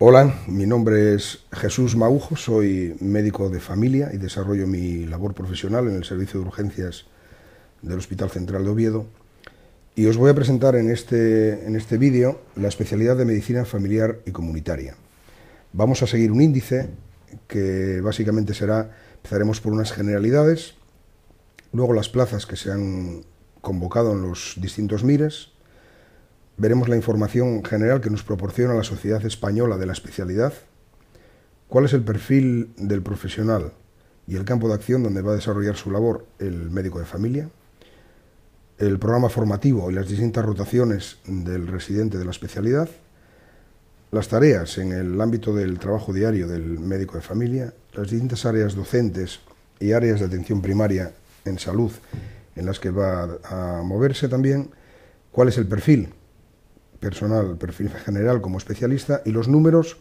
Hola, mi nombre es Jesús Maujo, soy médico de familia y desarrollo mi labor profesional en el Servicio de Urgencias del Hospital Central de Oviedo. Y os voy a presentar en este, en este vídeo la especialidad de medicina familiar y comunitaria. Vamos a seguir un índice que básicamente será, empezaremos por unas generalidades, luego las plazas que se han convocado en los distintos MIRES, veremos la información general que nos proporciona la Sociedad Española de la Especialidad, cuál es el perfil del profesional y el campo de acción donde va a desarrollar su labor el médico de familia, el programa formativo y las distintas rotaciones del residente de la especialidad, las tareas en el ámbito del trabajo diario del médico de familia, las distintas áreas docentes y áreas de atención primaria en salud en las que va a moverse también, cuál es el perfil personal, perfil general como especialista, y los números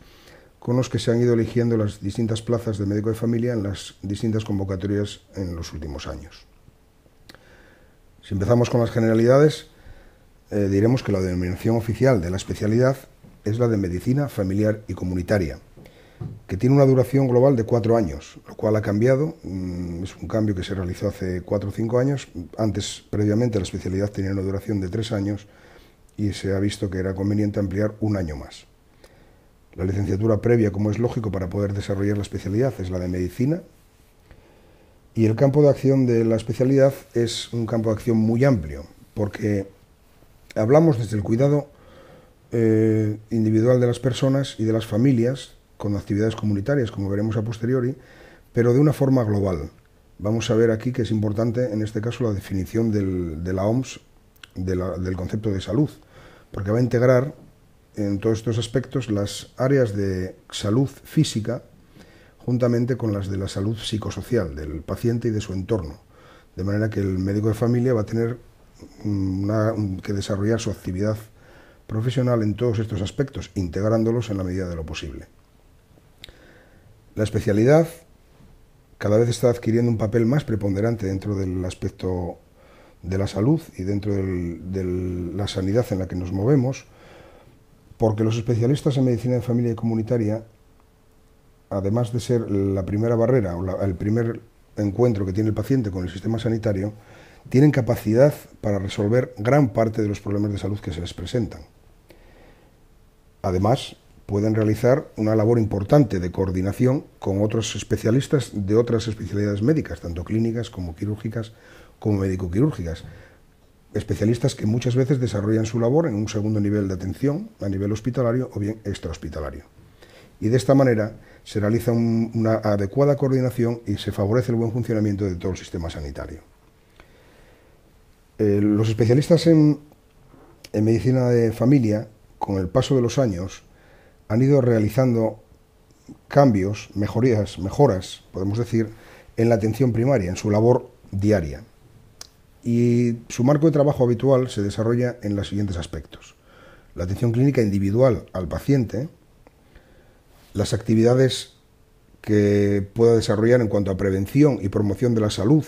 con los que se han ido eligiendo las distintas plazas de médico de familia en las distintas convocatorias en los últimos años. Si empezamos con las generalidades, eh, diremos que la denominación oficial de la especialidad es la de medicina familiar y comunitaria, que tiene una duración global de cuatro años, lo cual ha cambiado, mm, es un cambio que se realizó hace cuatro o cinco años, antes previamente la especialidad tenía una duración de tres años, y se ha visto que era conveniente ampliar un año más. La licenciatura previa, como es lógico, para poder desarrollar la especialidad es la de medicina y el campo de acción de la especialidad es un campo de acción muy amplio porque hablamos desde el cuidado eh, individual de las personas y de las familias con actividades comunitarias, como veremos a posteriori, pero de una forma global. Vamos a ver aquí que es importante, en este caso, la definición de la OMS del concepto de salud, porque va a integrar en todos estos aspectos las áreas de salud física juntamente con las de la salud psicosocial del paciente y de su entorno. De manera que el médico de familia va a tener que desarrollar su actividad profesional en todos estos aspectos, integrándolos en la medida de lo posible. La especialidad cada vez está adquiriendo un papel más preponderante dentro del aspecto de la salud y dentro de la sanidad en la que nos movemos, porque los especialistas en medicina de familia y comunitaria, además de ser la primera barrera o el primer encuentro que tiene el paciente con el sistema sanitario, tienen capacidad para resolver gran parte de los problemas de salud que se les presentan. Además, pueden realizar una labor importante de coordinación con otros especialistas de otras especialidades médicas, tanto clínicas como quirúrgicas como médico-quirúrgicas. Especialistas que muchas veces desarrollan su labor en un segundo nivel de atención, a nivel hospitalario o bien extrahospitalario. Y de esta manera se realiza una adecuada coordinación y se favorece el buen funcionamiento de todo el sistema sanitario. Eh, los especialistas en, en medicina de familia, con el paso de los años, han ido realizando cambios, mejorías, mejoras, podemos decir, en la atención primaria, en su labor diaria y su marco de trabajo habitual se desarrolla en los siguientes aspectos. La atención clínica individual al paciente, las actividades que pueda desarrollar en cuanto a prevención y promoción de la salud,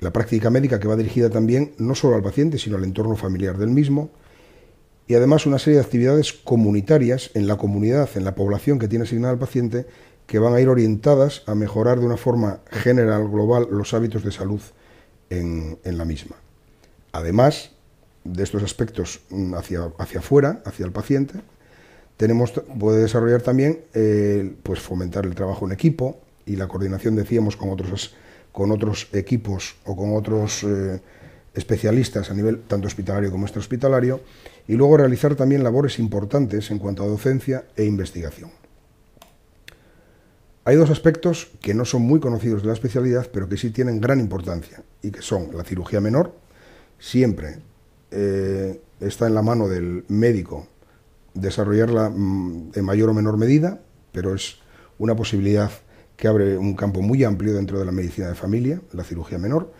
la práctica médica que va dirigida también no solo al paciente, sino al entorno familiar del mismo, y además una serie de actividades comunitarias en la comunidad, en la población que tiene asignada al paciente, que van a ir orientadas a mejorar de una forma general, global, los hábitos de salud en, la misma. Además de estos aspectos mm, hacia, hacia afuera, hacia el paciente, tenemos, puede desarrollar también eh, pues fomentar el trabajo en equipo y la coordinación, decíamos, con otros, con otros equipos o con otros eh, especialistas a nivel tanto hospitalario como extrahospitalario, y luego realizar también labores importantes en cuanto a docencia e investigación. Hay dos aspectos que no son muy conocidos de la especialidad, pero que sí tienen gran importancia, y que son la cirugía menor, siempre eh, está en la mano del médico desarrollarla mm, en mayor o menor medida, pero es una posibilidad que abre un campo muy amplio dentro de la medicina de familia, la cirugía menor,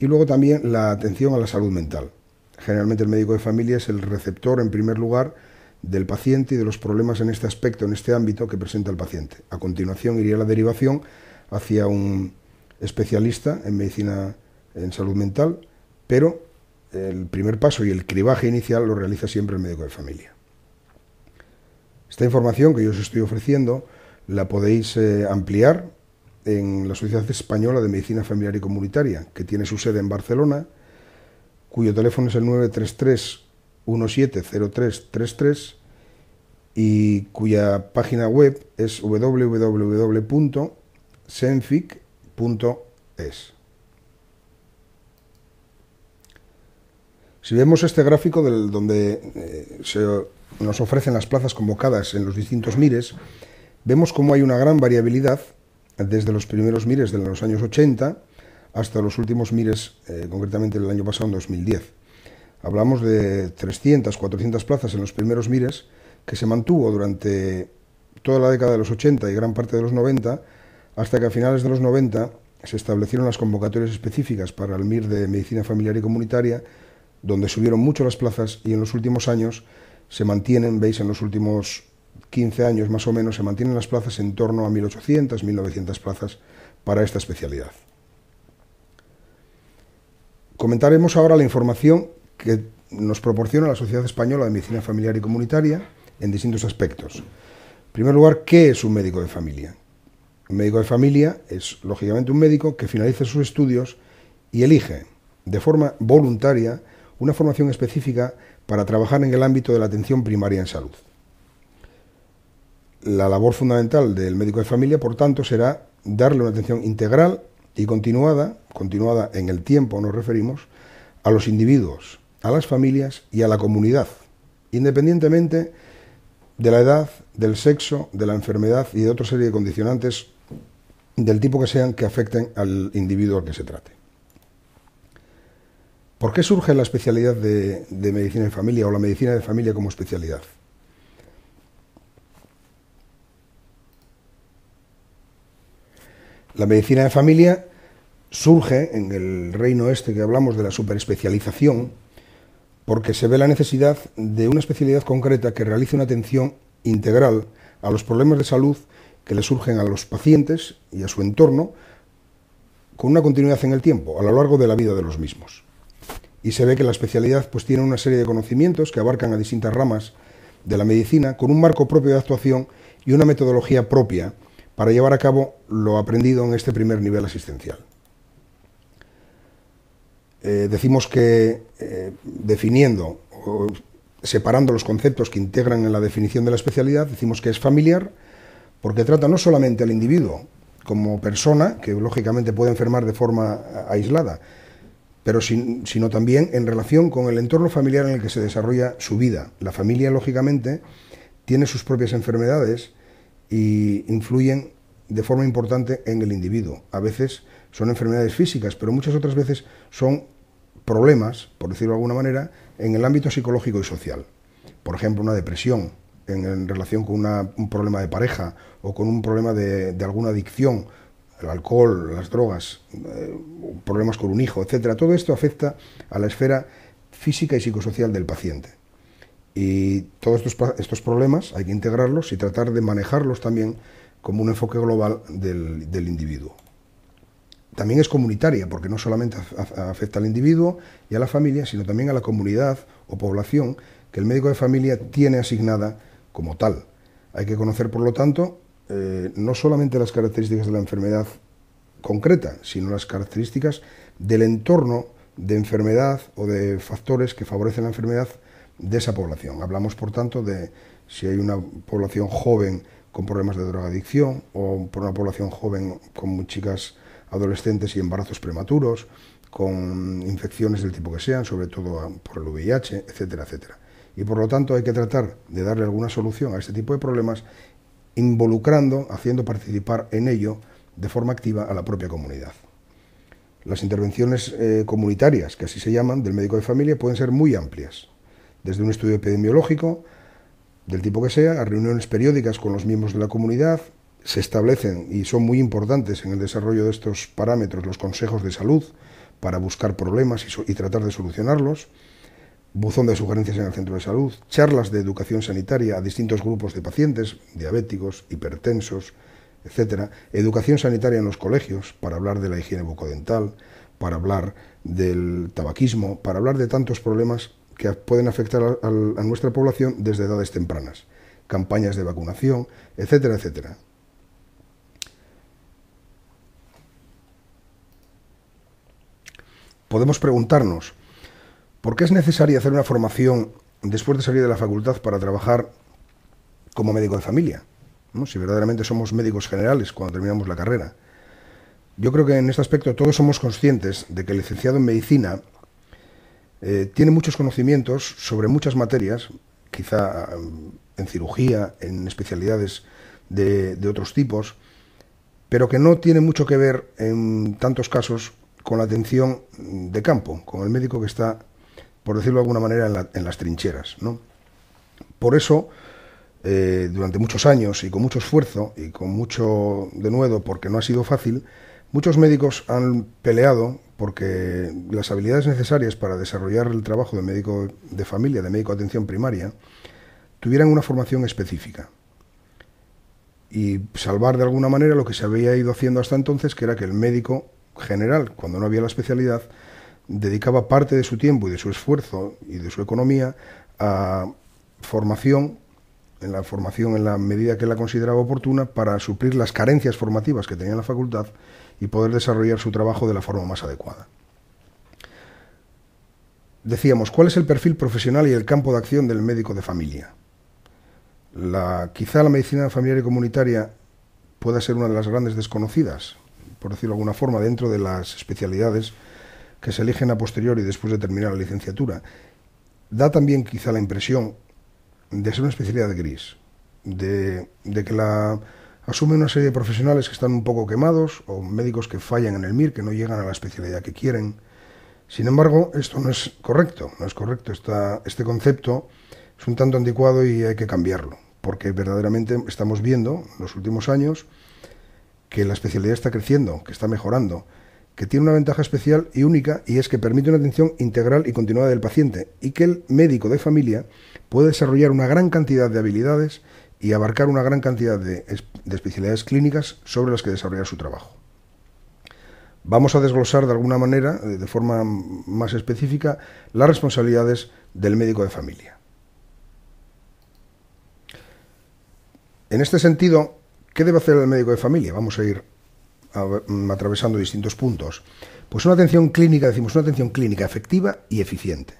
y luego también la atención a la salud mental. Generalmente el médico de familia es el receptor en primer lugar, del paciente y de los problemas en este aspecto, en este ámbito que presenta el paciente. A continuación iría la derivación hacia un especialista en medicina en salud mental, pero el primer paso y el cribaje inicial lo realiza siempre el médico de familia. Esta información que yo os estoy ofreciendo la podéis eh, ampliar en la Sociedad Española de Medicina Familiar y Comunitaria, que tiene su sede en Barcelona, cuyo teléfono es el 933 170333 y cuya página web es www.senfic.es. Si vemos este gráfico del, donde eh, se nos ofrecen las plazas convocadas en los distintos mires, vemos cómo hay una gran variabilidad desde los primeros mires de los años 80 hasta los últimos mires, eh, concretamente del año pasado, en 2010. Hablamos de 300, 400 plazas en los primeros mires, que se mantuvo durante toda la década de los 80 y gran parte de los 90, hasta que a finales de los 90 se establecieron las convocatorias específicas para el MIR de Medicina Familiar y Comunitaria, donde subieron mucho las plazas y en los últimos años se mantienen, veis, en los últimos 15 años más o menos, se mantienen las plazas en torno a 1.800, 1.900 plazas para esta especialidad. Comentaremos ahora la información que nos proporciona la Sociedad Española de Medicina Familiar y Comunitaria en distintos aspectos. En primer lugar, ¿qué es un médico de familia? Un médico de familia es, lógicamente, un médico que finaliza sus estudios y elige, de forma voluntaria, una formación específica para trabajar en el ámbito de la atención primaria en salud. La labor fundamental del médico de familia, por tanto, será darle una atención integral y continuada, continuada en el tiempo nos referimos, a los individuos a las familias y a la comunidad, independientemente de la edad, del sexo, de la enfermedad y de otra serie de condicionantes del tipo que sean que afecten al individuo al que se trate. ¿Por qué surge la especialidad de, medicina de familia o la medicina de familia como especialidad? La medicina de familia surge en el reino este que hablamos de la superespecialización, porque se ve la necesidad de una especialidad concreta que realice una atención integral a los problemas de salud que le surgen a los pacientes y a su entorno, con una continuidad en el tiempo, a lo largo de la vida de los mismos. Y se ve que la especialidad pues, tiene una serie de conocimientos que abarcan a distintas ramas de la medicina, con un marco propio de actuación y una metodología propia para llevar a cabo lo aprendido en este primer nivel asistencial. Eh, decimos que eh, definiendo o separando los conceptos que integran en la definición de la especialidad, decimos que es familiar porque trata no solamente al individuo como persona, que lógicamente puede enfermar de forma aislada, pero sino también en relación con el entorno familiar en el que se desarrolla su vida. La familia, lógicamente, tiene sus propias enfermedades y influyen de forma importante en el individuo. A veces son enfermedades físicas, pero muchas otras veces son problemas, por decirlo de alguna manera, en el ámbito psicológico y social. Por ejemplo, una depresión en, relación con un problema de pareja o con un problema de, alguna adicción, el alcohol, las drogas, eh, problemas con un hijo, etcétera. Todo esto afecta a la esfera física y psicosocial del paciente. Y todos estos, estos problemas hay que integrarlos y tratar de manejarlos también como un enfoque global del individuo también es comunitaria, porque no solamente afecta al individuo y a la familia, sino también a la comunidad o población que el médico de familia tiene asignada como tal. Hay que conocer, por lo tanto, eh, no solamente las características de la enfermedad concreta, sino las características del entorno de enfermedad o de factores que favorecen la enfermedad de esa población. Hablamos, por tanto, de si hay una población joven con problemas de drogadicción o por una población joven con chicas adolescentes y embarazos prematuros, con infecciones del tipo que sean, sobre todo por el VIH, etcétera, etcétera. Y por lo tanto hay que tratar de darle alguna solución a este tipo de problemas involucrando, haciendo participar en ello de forma activa a la propia comunidad. Las intervenciones eh, comunitarias, que así se llaman, del médico de familia pueden ser muy amplias, desde un estudio epidemiológico, del tipo que sea, a reuniones periódicas con los miembros de la comunidad, se establecen y son muy importantes en el desarrollo de estos parámetros los consejos de salud para buscar problemas y, tratar de solucionarlos, buzón de sugerencias en el centro de salud, charlas de educación sanitaria a distintos grupos de pacientes, diabéticos, hipertensos, etcétera, educación sanitaria en los colegios para hablar de la higiene bucodental, para hablar del tabaquismo, para hablar de tantos problemas que pueden afectar a, a nuestra población desde edades tempranas, campañas de vacunación, etcétera, etcétera. podemos preguntarnos, ¿por qué es necesario hacer una formación después de salir de la facultad para trabajar como médico de familia? ¿no? Si verdaderamente somos médicos generales cuando terminamos la carrera. Yo creo que en este aspecto todos somos conscientes de que el licenciado en medicina eh, tiene muchos conocimientos sobre muchas materias, quizá mm, en cirugía, en especialidades de, de otros tipos, pero que no tiene mucho que ver en tantos casos con la atención de campo, con el médico que está, por decirlo de alguna manera, en, las trincheras. Por eso, eh, durante muchos años y con mucho esfuerzo y con mucho denuedo, porque no ha sido fácil, muchos médicos han peleado porque las habilidades necesarias para desarrollar el trabajo de médico de familia, de médico de atención primaria, tuvieran una formación específica y salvar de alguna manera lo que se había ido haciendo hasta entonces, que era que el médico general, cuando no había la especialidad, dedicaba parte de su tiempo y de su esfuerzo y de su economía a formación, en la formación en la medida que la consideraba oportuna, para suplir las carencias formativas que tenía la facultad y poder desarrollar su trabajo de la forma más adecuada. Decíamos, ¿cuál es el perfil profesional y el campo de acción del médico de familia? La, quizá la medicina familiar y comunitaria pueda ser una de las grandes desconocidas por decirlo de alguna forma, dentro de las especialidades que se eligen a posteriori después de terminar la licenciatura, da también quizá la impresión de ser una especialidad gris, de, que la asumen una serie de profesionales que están un poco quemados o médicos que fallan en el MIR, que no llegan a la especialidad que quieren. Sin embargo, esto no es correcto, no es correcto. este concepto es un tanto anticuado y hay que cambiarlo, porque verdaderamente estamos viendo en los últimos años que la especialidad está creciendo, que está mejorando, que tiene una ventaja especial y única y es que permite una atención integral y continuada del paciente y que el médico de familia puede desarrollar una gran cantidad de habilidades y abarcar una gran cantidad de, especialidades clínicas sobre las que desarrollar su trabajo. Vamos a desglosar de alguna manera, eh, de forma más específica, las responsabilidades del médico de familia. En este sentido, ¿Qué debe hacer el médico de familia? Vamos a ir mm, atravesando distintos puntos. Pues una atención clínica, decimos, una atención clínica efectiva y eficiente.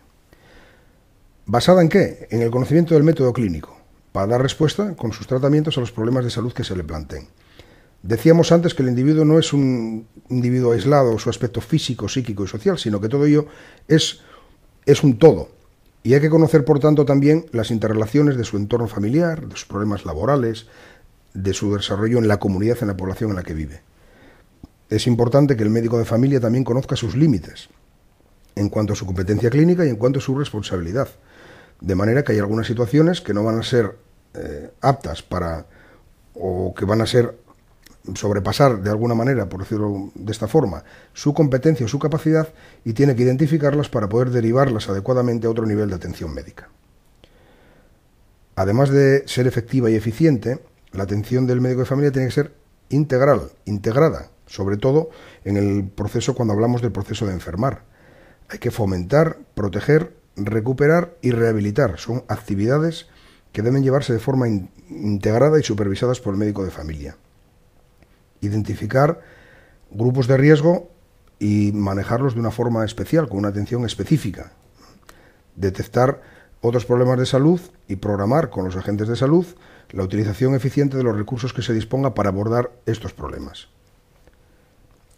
¿Basada en qué? En el conocimiento del método clínico, para dar respuesta con sus tratamientos a los problemas de salud que se le planteen. Decíamos antes que el individuo no es un individuo aislado, su aspecto físico, psíquico y social, sino que todo ello es, es un todo. Y hay que conocer, por tanto, también las interrelaciones de su entorno familiar, de sus problemas laborales, de su desarrollo en la comunidad, en la población en la que vive. Es importante que el médico de familia también conozca sus límites en cuanto a su competencia clínica y en cuanto a su responsabilidad. De manera que hay algunas situaciones que no van a ser eh, aptas para o que van a ser sobrepasar de alguna manera, por decirlo de esta forma, su competencia o su capacidad y tiene que identificarlas para poder derivarlas adecuadamente a otro nivel de atención médica. Además de ser efectiva y eficiente, la atención del médico de familia tiene que ser integral, integrada, sobre todo en el proceso cuando hablamos del proceso de enfermar. Hay que fomentar, proteger, recuperar y rehabilitar. Son actividades que deben llevarse de forma integrada y supervisadas por el médico de familia. Identificar grupos de riesgo y manejarlos de una forma especial, con una atención específica. Detectar otros problemas de salud y programar con los agentes de salud la utilización eficiente de los recursos que se disponga para abordar estos problemas.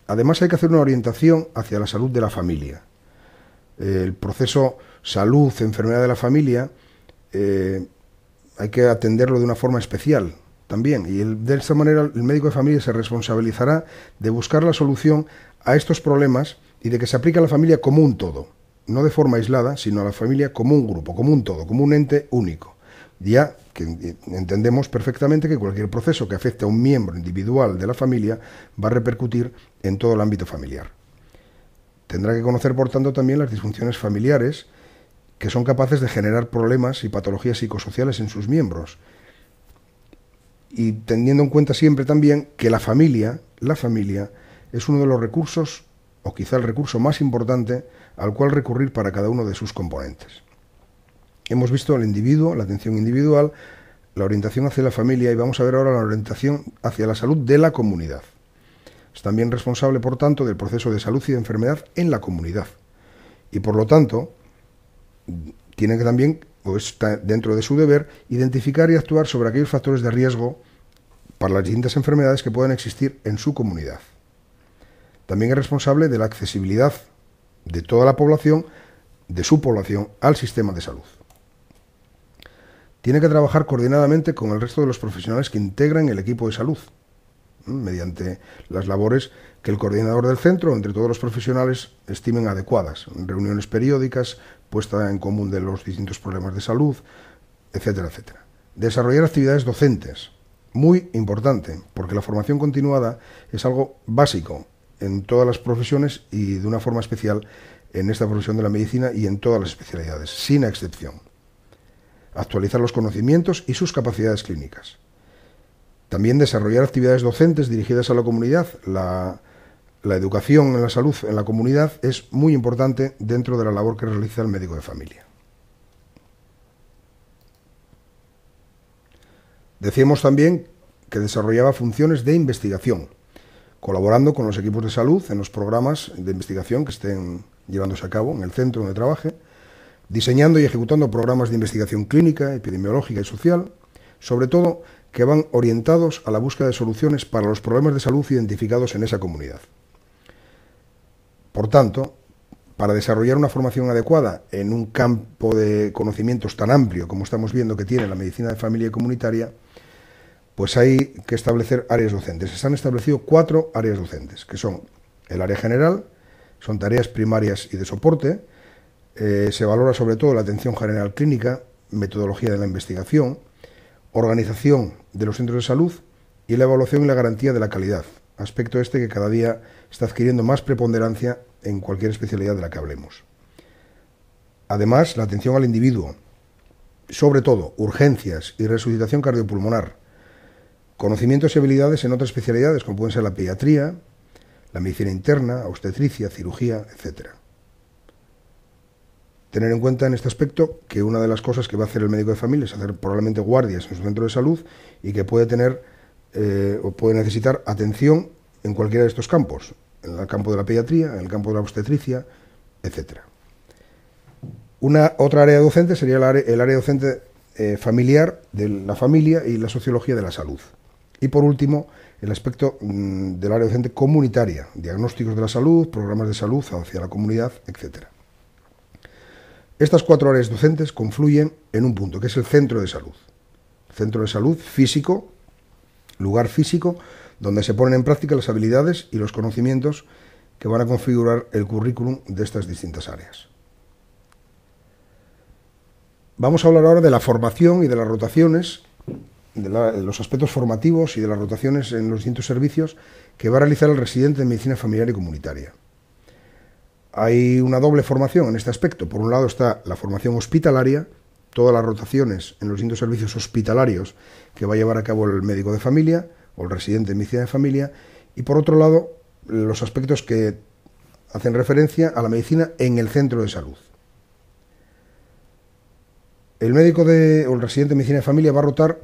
Además hay que hacer una orientación hacia la salud de la familia. Eh, el proceso salud-enfermedad de la familia eh, hay que atenderlo de una forma especial también. Y de esta manera el médico de familia se responsabilizará de buscar la solución a estos problemas y de que se aplique a la familia como un todo. No de forma aislada, sino a la familia como un grupo, como un todo, como un ente único. Ya entendemos perfectamente que cualquier proceso que afecte a un miembro individual de la familia va a repercutir en todo el ámbito familiar. Tendrá que conocer, por tanto, también las disfunciones familiares que son capaces de generar problemas y patologías psicosociales en sus miembros. Y teniendo en cuenta siempre también que la familia, la familia, es uno de los recursos, o quizá el recurso más importante, al cual recurrir para cada uno de sus componentes. Hemos visto al individuo, la atención individual, la orientación hacia la familia y vamos a ver ahora la orientación hacia la salud de la comunidad. Es también responsable, por tanto, del proceso de salud y de enfermedad en la comunidad. Y por lo tanto, tiene que también, o está dentro de su deber, identificar y actuar sobre aquellos factores de riesgo para las distintas enfermedades que puedan existir en su comunidad. También es responsable de la accesibilidad de toda la población, de su población, al sistema de salud. Tiene que trabajar coordinadamente con el resto de los profesionales que integran el equipo de salud, mediante las labores que el coordinador del centro, entre todos los profesionales, estimen adecuadas, reuniones periódicas, puesta en común de los distintos problemas de salud, etcétera, etcétera. Desarrollar actividades docentes, muy importante, porque la formación continuada es algo básico en todas las profesiones y de una forma especial en esta profesión de la medicina y en todas las especialidades, sin excepción actualizar los conocimientos y sus capacidades clínicas. También desarrollar actividades docentes dirigidas a la comunidad. La, educación en la salud en la comunidad es muy importante dentro de la labor que realiza el médico de familia. Decíamos también que desarrollaba funciones de investigación, colaborando con los equipos de salud en los programas de investigación que estén llevándose a cabo en el centro donde trabaje, diseñando y ejecutando programas de investigación clínica, epidemiológica y social, sobre todo que van orientados a la búsqueda de soluciones para los problemas de salud identificados en esa comunidad. Por tanto, para desarrollar una formación adecuada en un campo de conocimientos tan amplio como estamos viendo que tiene la medicina de familia y comunitaria, pues hay que establecer áreas docentes. Se han establecido cuatro áreas docentes, que son el área general, son tareas primarias y de soporte, eh, se valora sobre todo la atención general clínica, metodología de la investigación, organización de los centros de salud y la evaluación y la garantía de la calidad, aspecto este que cada día está adquiriendo más preponderancia en cualquier especialidad de la que hablemos. Además, la atención al individuo, sobre todo urgencias y resucitación cardiopulmonar, conocimientos y habilidades en otras especialidades como pueden ser la pediatría, la medicina interna, obstetricia, cirugía, etc Tener en cuenta en este aspecto que una de las cosas que va a hacer el médico de familia es hacer probablemente guardias en su centro de salud y que puede tener eh, o puede necesitar atención en cualquiera de estos campos, en el campo de la pediatría, en el campo de la obstetricia, etcétera. Una otra área docente sería el área, docente eh, familiar de la familia y la sociología de la salud. Y por último, el aspecto mm, del área docente comunitaria, diagnósticos de la salud, programas de salud hacia la comunidad, etcétera. Estas cuatro áreas docentes confluyen en un punto, que es el centro de salud. Centro de salud físico, lugar físico, donde se ponen en práctica las habilidades y los conocimientos que van a configurar el currículum de estas distintas áreas. Vamos a hablar ahora de la formación y de las rotaciones, de, los aspectos formativos y de las rotaciones en los distintos servicios que va a realizar el residente de medicina familiar y comunitaria hay una doble formación en este aspecto. Por un lado está la formación hospitalaria, todas las rotaciones en los distintos servicios hospitalarios que va a llevar a cabo el médico de familia o el residente de medicina de familia, y por otro lado los aspectos que hacen referencia a la medicina en el centro de salud. El médico de, o el residente de medicina de familia va a rotar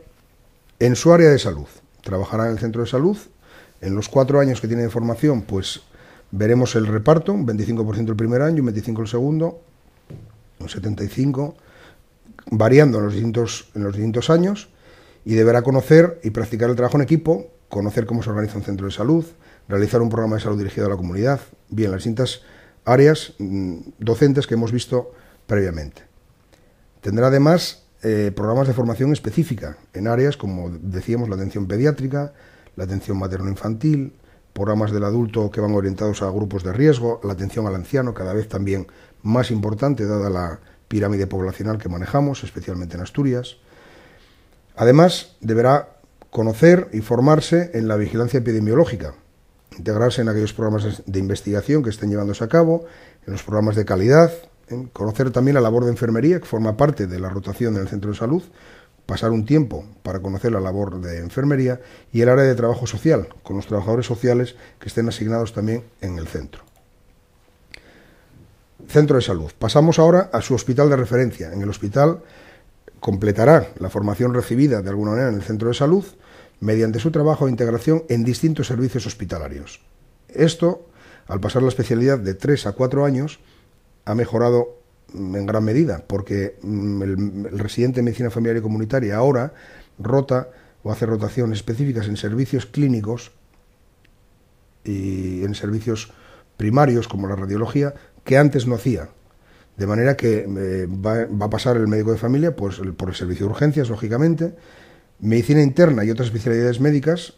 en su área de salud. Trabajará en el centro de salud. En los cuatro años que tiene de formación, pues Veremos el reparto, un 25% el primer año, un 25% el segundo, un 75%, variando en los, distintos, en los distintos años, y deberá conocer y practicar el trabajo en equipo, conocer cómo se organiza un centro de salud, realizar un programa de salud dirigido a la comunidad, bien, las distintas áreas mm, docentes que hemos visto previamente. Tendrá además eh, programas de formación específica en áreas como decíamos la atención pediátrica, la atención materno-infantil, programas del adulto que van orientados a grupos de riesgo, la atención al anciano cada vez también más importante dada la pirámide poblacional que manejamos, especialmente en Asturias. Además, deberá conocer y formarse en la vigilancia epidemiológica, integrarse en aquellos programas de investigación que estén llevándose a cabo, en los programas de calidad, ¿eh? conocer también la labor de enfermería que forma parte de la rotación en el centro de salud pasar un tiempo para conocer la labor de enfermería y el área de trabajo social, con los trabajadores sociales que estén asignados también en el centro. Centro de salud. Pasamos ahora a su hospital de referencia. En el hospital completará la formación recibida de alguna manera en el centro de salud mediante su trabajo e integración en distintos servicios hospitalarios. Esto, al pasar la especialidad de 3 a 4 años, ha mejorado en gran medida, porque mm, el, residente de medicina familiar y comunitaria ahora rota o hace rotaciones específicas en servicios clínicos y en servicios primarios como la radiología que antes no hacía. De manera que eh, va, a pasar el médico de familia pues, por el servicio de urgencias, lógicamente, medicina interna y otras especialidades médicas.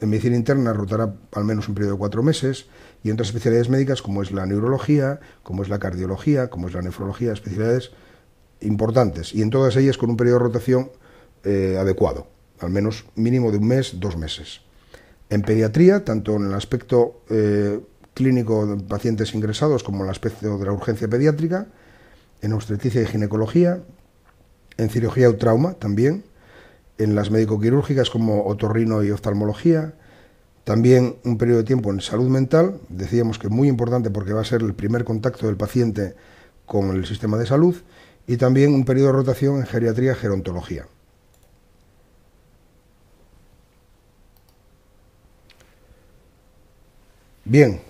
En medicina interna rotará al menos un periodo de cuatro meses, y otras especialidades médicas como es la neurología, como es la cardiología, como es la nefrología, especialidades importantes y en todas ellas con un periodo de rotación eh, adecuado, al menos mínimo de un mes, dos meses. En pediatría, tanto en el aspecto eh, clínico de pacientes ingresados como en el aspecto de la urgencia pediátrica, en obstetricia y ginecología, en cirugía o trauma también, en las médico-quirúrgicas como otorrino y oftalmología, también un periodo de tiempo en salud mental, decíamos que muy importante porque va a ser el primer contacto del paciente con el sistema de salud, y también un periodo de rotación en geriatría gerontología. Bien,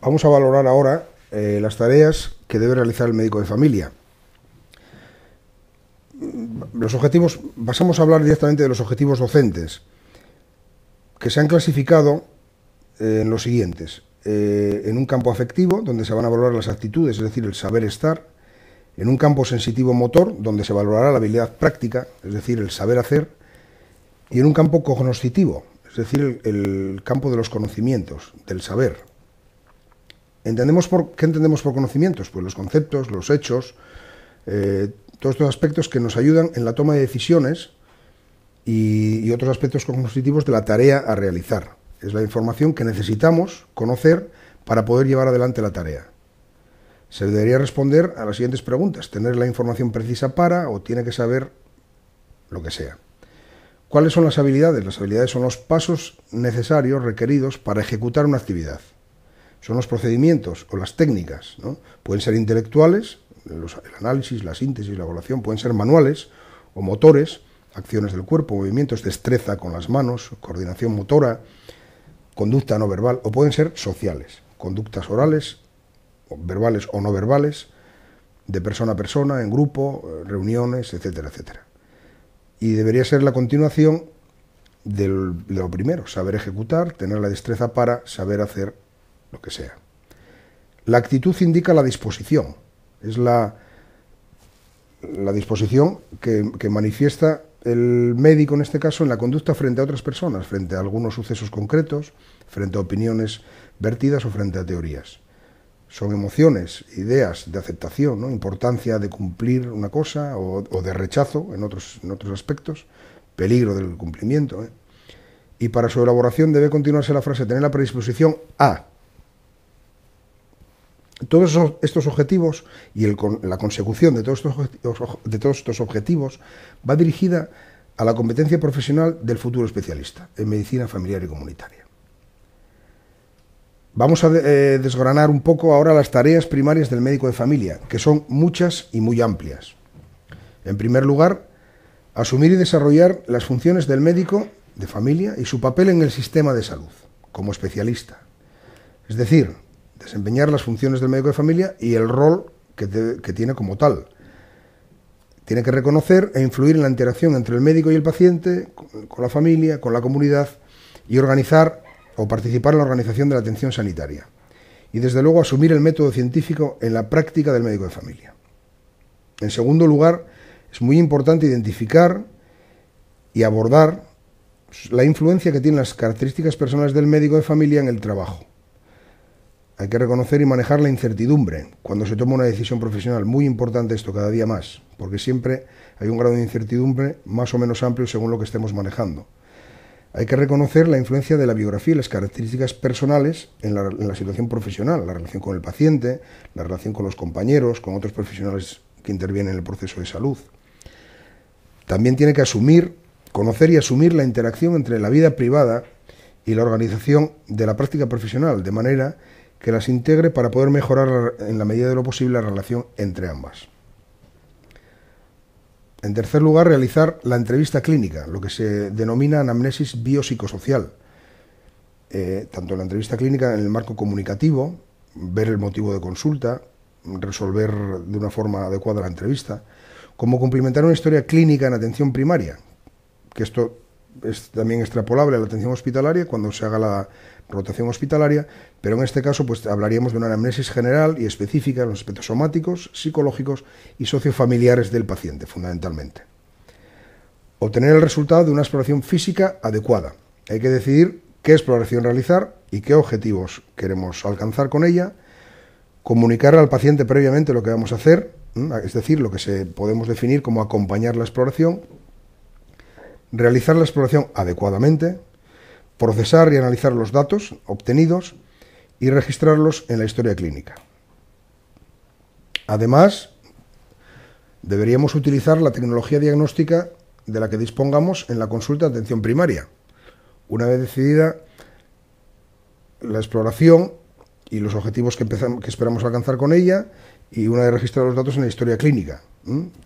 vamos a valorar ahora eh, las tareas que debe realizar el médico de familia. Los objetivos, pasamos a hablar directamente de los objetivos docentes que se han clasificado eh, en los siguientes. Eh, en un campo afectivo, donde se van a valorar las actitudes, es decir, el saber estar. En un campo sensitivo motor, donde se valorará la habilidad práctica, es decir, el saber hacer. Y en un campo cognoscitivo, es decir, el, campo de los conocimientos, del saber. ¿Entendemos por, ¿Qué entendemos por conocimientos? Pues los conceptos, los hechos, eh, todos estos aspectos que nos ayudan en la toma de decisiones y, otros aspectos cognitivos de la tarea a realizar. Es la información que necesitamos conocer para poder llevar adelante la tarea. Se debería responder a las siguientes preguntas. Tener la información precisa para o tiene que saber lo que sea. ¿Cuáles son las habilidades? Las habilidades son los pasos necesarios requeridos para ejecutar una actividad. Son los procedimientos o las técnicas. Pueden ser intelectuales, el análisis, la síntesis, la evaluación, pueden ser manuales o motores acciones del cuerpo, movimientos, destreza con las manos, coordinación motora, conducta no verbal, o pueden ser sociales, conductas orales, verbales o no verbales, de persona a persona, en grupo, eh, reuniones, etcétera, etcétera. Y debería ser la continuación de lo primero, saber ejecutar, tener la destreza para saber hacer lo que sea. La actitud indica la disposición, es la, la disposición que, que manifiesta el médico en este caso en la conducta frente a otras personas, frente a algunos sucesos concretos, frente a opiniones vertidas o frente a teorías. Son emociones, ideas de aceptación, importancia de cumplir una cosa o, de rechazo en otros, otros aspectos, peligro del cumplimiento. ¿eh? Y para su elaboración debe continuarse la frase tener la predisposición a todos estos objetivos y la consecución de todos, estos, objetivos va dirigida a la competencia profesional del futuro especialista en medicina familiar y comunitaria. Vamos a eh, desgranar un poco ahora las tareas primarias del médico de familia, que son muchas y muy amplias. En primer lugar, asumir y desarrollar las funciones del médico de familia y su papel en el sistema de salud, como especialista. Es decir, desempeñar las funciones del médico de familia y el rol que, tiene como tal. Tiene que reconocer e influir en la interacción entre el médico y el paciente, con la familia, con la comunidad y organizar o participar en la organización de la atención sanitaria. Y desde luego asumir el método científico en la práctica del médico de familia. En segundo lugar, es muy importante identificar y abordar la influencia que tienen las características personales del médico de familia en el trabajo. Hay que reconocer y manejar la incertidumbre cuando se toma una decisión profesional. Muy importante esto cada día más, porque siempre hay un grado de incertidumbre más o menos amplio según lo que estemos manejando. Hay que reconocer la influencia de la biografía y las características personales en la, situación profesional, la relación con el paciente, la relación con los compañeros, con otros profesionales que intervienen en el proceso de salud. También tiene que asumir, conocer y asumir la interacción entre la vida privada y la organización de la práctica profesional, de manera que las integre para poder mejorar en la medida de lo posible la relación entre ambas. En tercer lugar, realizar la entrevista clínica, lo que se denomina anamnesis biopsicosocial. Eh, tanto la entrevista clínica en el marco comunicativo, ver el motivo de consulta, resolver de una forma adecuada la entrevista, como complementar una historia clínica en atención primaria, que esto es también extrapolable a la atención hospitalaria cuando se haga la rotación hospitalaria, pero en este caso pues hablaríamos de una anamnesis general y específica en los aspectos somáticos, psicológicos y sociofamiliares del paciente, fundamentalmente. Obtener el resultado de una exploración física adecuada. Hay que decidir qué exploración realizar y qué objetivos queremos alcanzar con ella, comunicar al paciente previamente lo que vamos a hacer, es decir, lo que se podemos definir como acompañar la exploración realizar la exploración adecuadamente, procesar y analizar los datos obtenidos y registrarlos en la historia clínica. Además, deberíamos utilizar la tecnología diagnóstica de la que dispongamos en la consulta de atención primaria. Una vez decidida la exploración y los objetivos que, que esperamos alcanzar con ella, y una vez registrados los datos en la historia clínica,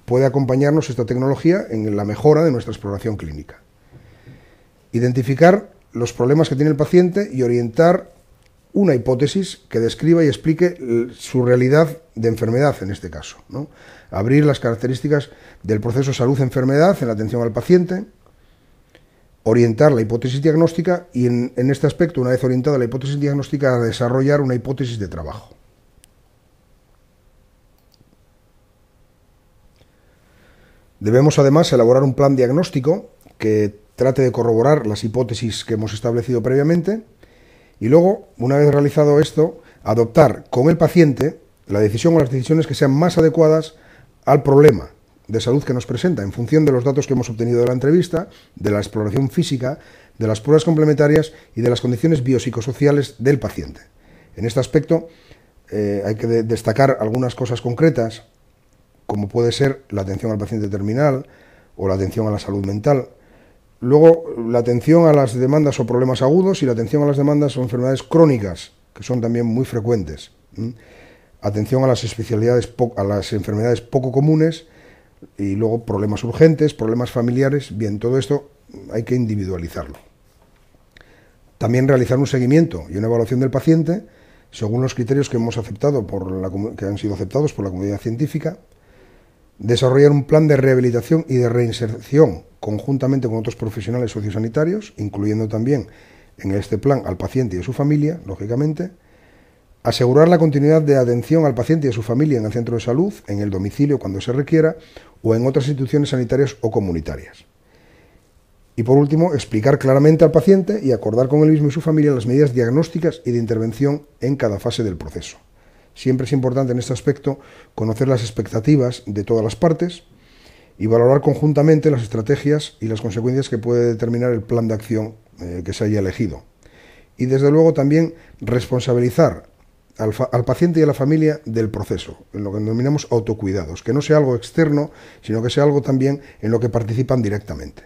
puede acompañarnos esta tecnología en la mejora de nuestra exploración clínica. Identificar los problemas que tiene el paciente y orientar una hipótesis que describa y explique su realidad de enfermedad en este caso. Abrir las características del proceso salud-enfermedad en la atención al paciente, orientar la hipótesis diagnóstica y en, este aspecto, una vez orientada la hipótesis diagnóstica, desarrollar una hipótesis de trabajo. Debemos además elaborar un plan diagnóstico que trate de corroborar las hipótesis que hemos establecido previamente y luego, una vez realizado esto, adoptar con el paciente la decisión o las decisiones que sean más adecuadas al problema de salud que nos presenta en función de los datos que hemos obtenido de la entrevista, de la exploración física, de las pruebas complementarias y de las condiciones biopsicosociales del paciente. En este aspecto eh, hay que destacar algunas cosas concretas como puede ser la atención al paciente terminal o la atención a la salud mental. Luego, la atención a las demandas o problemas agudos y la atención a las demandas o enfermedades crónicas, que son también muy frecuentes. Atención a las, especialidades a las enfermedades poco comunes y luego problemas urgentes, problemas familiares. Bien, todo esto hay que individualizarlo. También realizar un seguimiento y una evaluación del paciente según los criterios que hemos aceptado por que han sido aceptados por la comunidad científica desarrollar un plan de rehabilitación y de reinserción conjuntamente con otros profesionales sociosanitarios, incluyendo también en este plan al paciente y a su familia, lógicamente, asegurar la continuidad de atención al paciente y a su familia en el centro de salud, en el domicilio cuando se requiera o en otras instituciones sanitarias o comunitarias. Y por último, explicar claramente al paciente y acordar con él mismo y su familia las medidas diagnósticas y de intervención en cada fase del proceso. Siempre es importante en este aspecto conocer las expectativas de todas las partes y valorar conjuntamente las estrategias y las consecuencias que puede determinar el plan de acción eh, que se haya elegido. Y desde luego también responsabilizar al, al, paciente y a la familia del proceso, en lo que denominamos autocuidados, que no sea algo externo, sino que sea algo también en lo que participan directamente.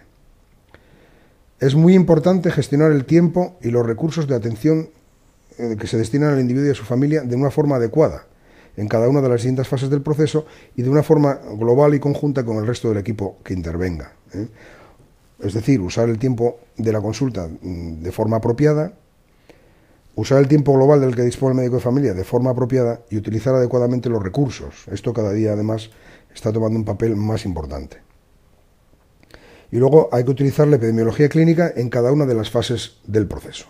Es muy importante gestionar el tiempo y los recursos de atención eh, que se destinan al individuo y a su familia de una forma adecuada en cada una de las distintas fases del proceso y de una forma global y conjunta con el resto del equipo que intervenga. ¿eh? Es decir, usar el tiempo de la consulta mm, de forma apropiada, usar el tiempo global del que dispone el médico de familia de forma apropiada y utilizar adecuadamente los recursos. Esto cada día además está tomando un papel más importante. Y luego hay que utilizar la epidemiología clínica en cada una de las fases del proceso.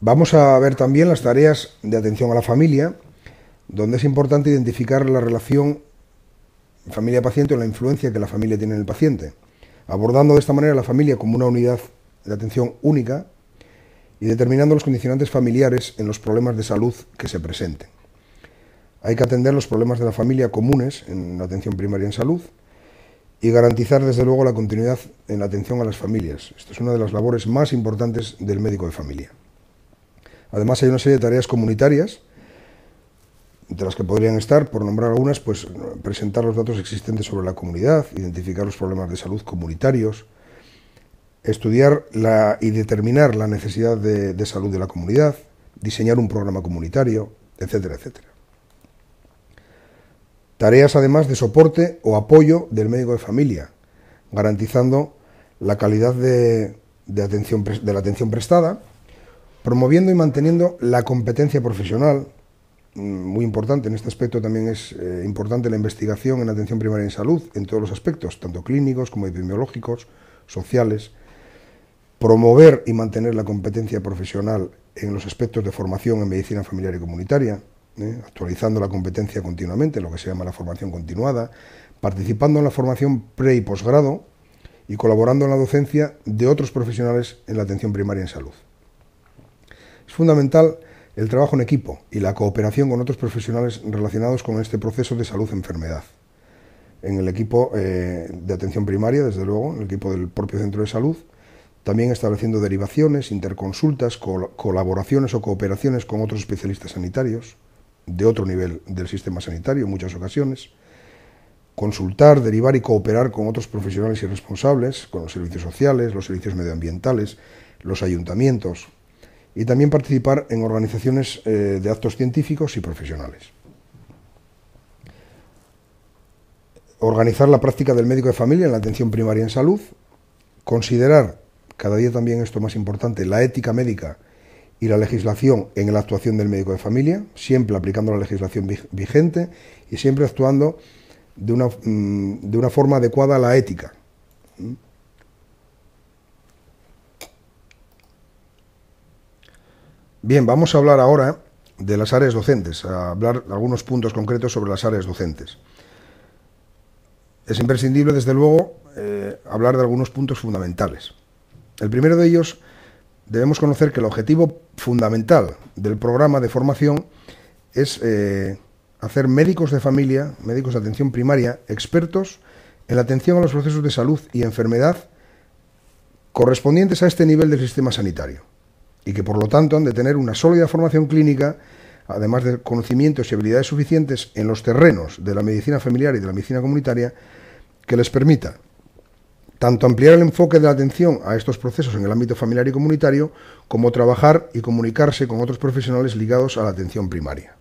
Vamos a ver también las tareas de atención a la familia, donde es importante identificar la relación familia-paciente o la influencia que la familia tiene en el paciente, abordando de esta manera la familia como una unidad de atención única y determinando los condicionantes familiares en los problemas de salud que se presenten. Hay que atender los problemas de la familia comunes en la atención primaria en salud y garantizar desde luego la continuidad en la atención a las familias. Esto es una de las labores más importantes del médico de familia. Además, hay una serie de tareas comunitarias, de las que podrían estar, por nombrar algunas, pues presentar los datos existentes sobre la comunidad, identificar los problemas de salud comunitarios, estudiar la, y determinar la necesidad de, salud de la comunidad, diseñar un programa comunitario, etcétera, etcétera. Tareas además de soporte o apoyo del médico de familia, garantizando la calidad atención, de la atención prestada, promoviendo y manteniendo la competencia profesional, mm, muy importante en este aspecto también es eh, importante la investigación en atención primaria en salud, en todos los aspectos, tanto clínicos como epidemiológicos, sociales, promover y mantener la competencia profesional en los aspectos de formación en medicina familiar y comunitaria, ¿eh? actualizando la competencia continuamente, lo que se llama la formación continuada, participando en la formación pre y posgrado y colaborando en la docencia de otros profesionales en la atención primaria en salud fundamental el trabajo en equipo y la cooperación con otros profesionales relacionados con este proceso de salud-enfermedad. En el equipo eh, de atención primaria, desde luego, en el equipo del propio centro de salud, también estableciendo derivaciones, interconsultas, colaboraciones o cooperaciones con otros especialistas sanitarios de otro nivel del sistema sanitario en muchas ocasiones, consultar, derivar y cooperar con otros profesionales y responsables, con los servicios sociales, los servicios medioambientales, los ayuntamientos, y también participar en organizaciones eh, de actos científicos y profesionales. Organizar la práctica del médico de familia en la atención primaria en salud, considerar, cada día también esto más importante, la ética médica y la legislación en la actuación del médico de familia, siempre aplicando la legislación vigente y siempre actuando de mm, de una forma adecuada a la ética. Bien, vamos a hablar ahora de las áreas docentes, a hablar algunos puntos concretos sobre las áreas docentes. Es imprescindible, desde luego, eh, hablar de algunos puntos fundamentales. El primero de ellos, debemos conocer que el objetivo fundamental del programa de formación es eh, hacer médicos de familia, médicos de atención primaria, expertos en la atención a los procesos de salud y enfermedad correspondientes a este nivel del sistema sanitario y que por lo tanto han de tener una sólida formación clínica, además de conocimientos y habilidades suficientes en los terrenos de la medicina familiar y de la medicina comunitaria, que les permita tanto ampliar el enfoque de la atención a estos procesos en el ámbito familiar y comunitario, como trabajar y comunicarse con otros profesionales ligados a la atención primaria.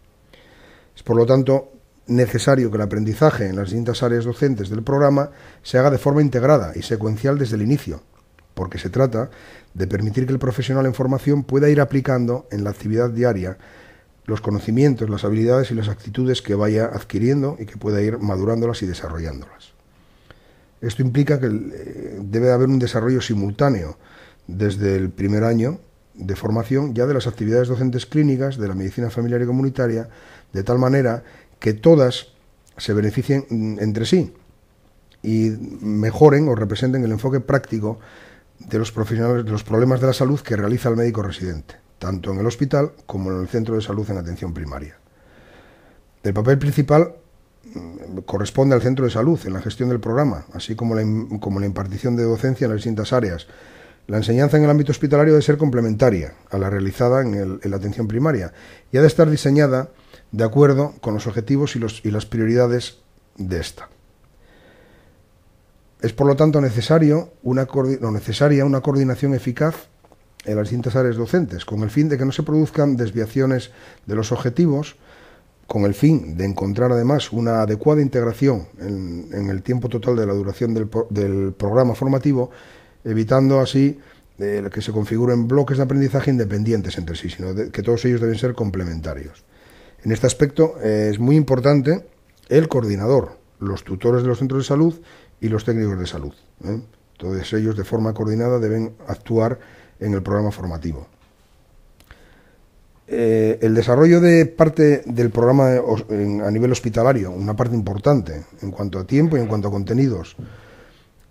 Es por lo tanto necesario que el aprendizaje en las distintas áreas docentes del programa se haga de forma integrada y secuencial desde el inicio, porque se trata de permitir que el profesional en formación pueda ir aplicando en la actividad diaria los conocimientos, las habilidades y las actitudes que vaya adquiriendo y que pueda ir madurándolas y desarrollándolas. Esto implica que eh, debe haber un desarrollo simultáneo desde el primer año de formación ya de las actividades docentes clínicas, de la medicina familiar y comunitaria, de tal manera que todas se beneficien mm, entre sí y mejoren o representen el enfoque práctico de los profesionales de los problemas de la salud que realiza el médico residente, tanto en el hospital como en el centro de salud en atención primaria. El papel principal mm, corresponde al centro de salud en la gestión del programa, así como la, la impartición de docencia en las distintas áreas. La enseñanza en el ámbito hospitalario debe ser complementaria a la realizada en, la atención primaria y ha de estar diseñada de acuerdo con los objetivos y, y las prioridades de esta. Es por lo tanto necesario una necesaria una coordinación eficaz en las distintas áreas docentes, con el fin de que no se produzcan desviaciones de los objetivos, con el fin de encontrar además una adecuada integración en, el tiempo total de la duración del, programa formativo, evitando así eh, que se configuren bloques de aprendizaje independientes entre sí, sino que todos ellos deben ser complementarios. En este aspecto eh, es muy importante el coordinador, los tutores de los centros de salud y los técnicos de salud. ¿eh? Todos ellos de forma coordinada deben actuar en el programa formativo. Eh, el desarrollo de parte del programa a nivel hospitalario, una parte importante en cuanto a tiempo y en cuanto a contenidos,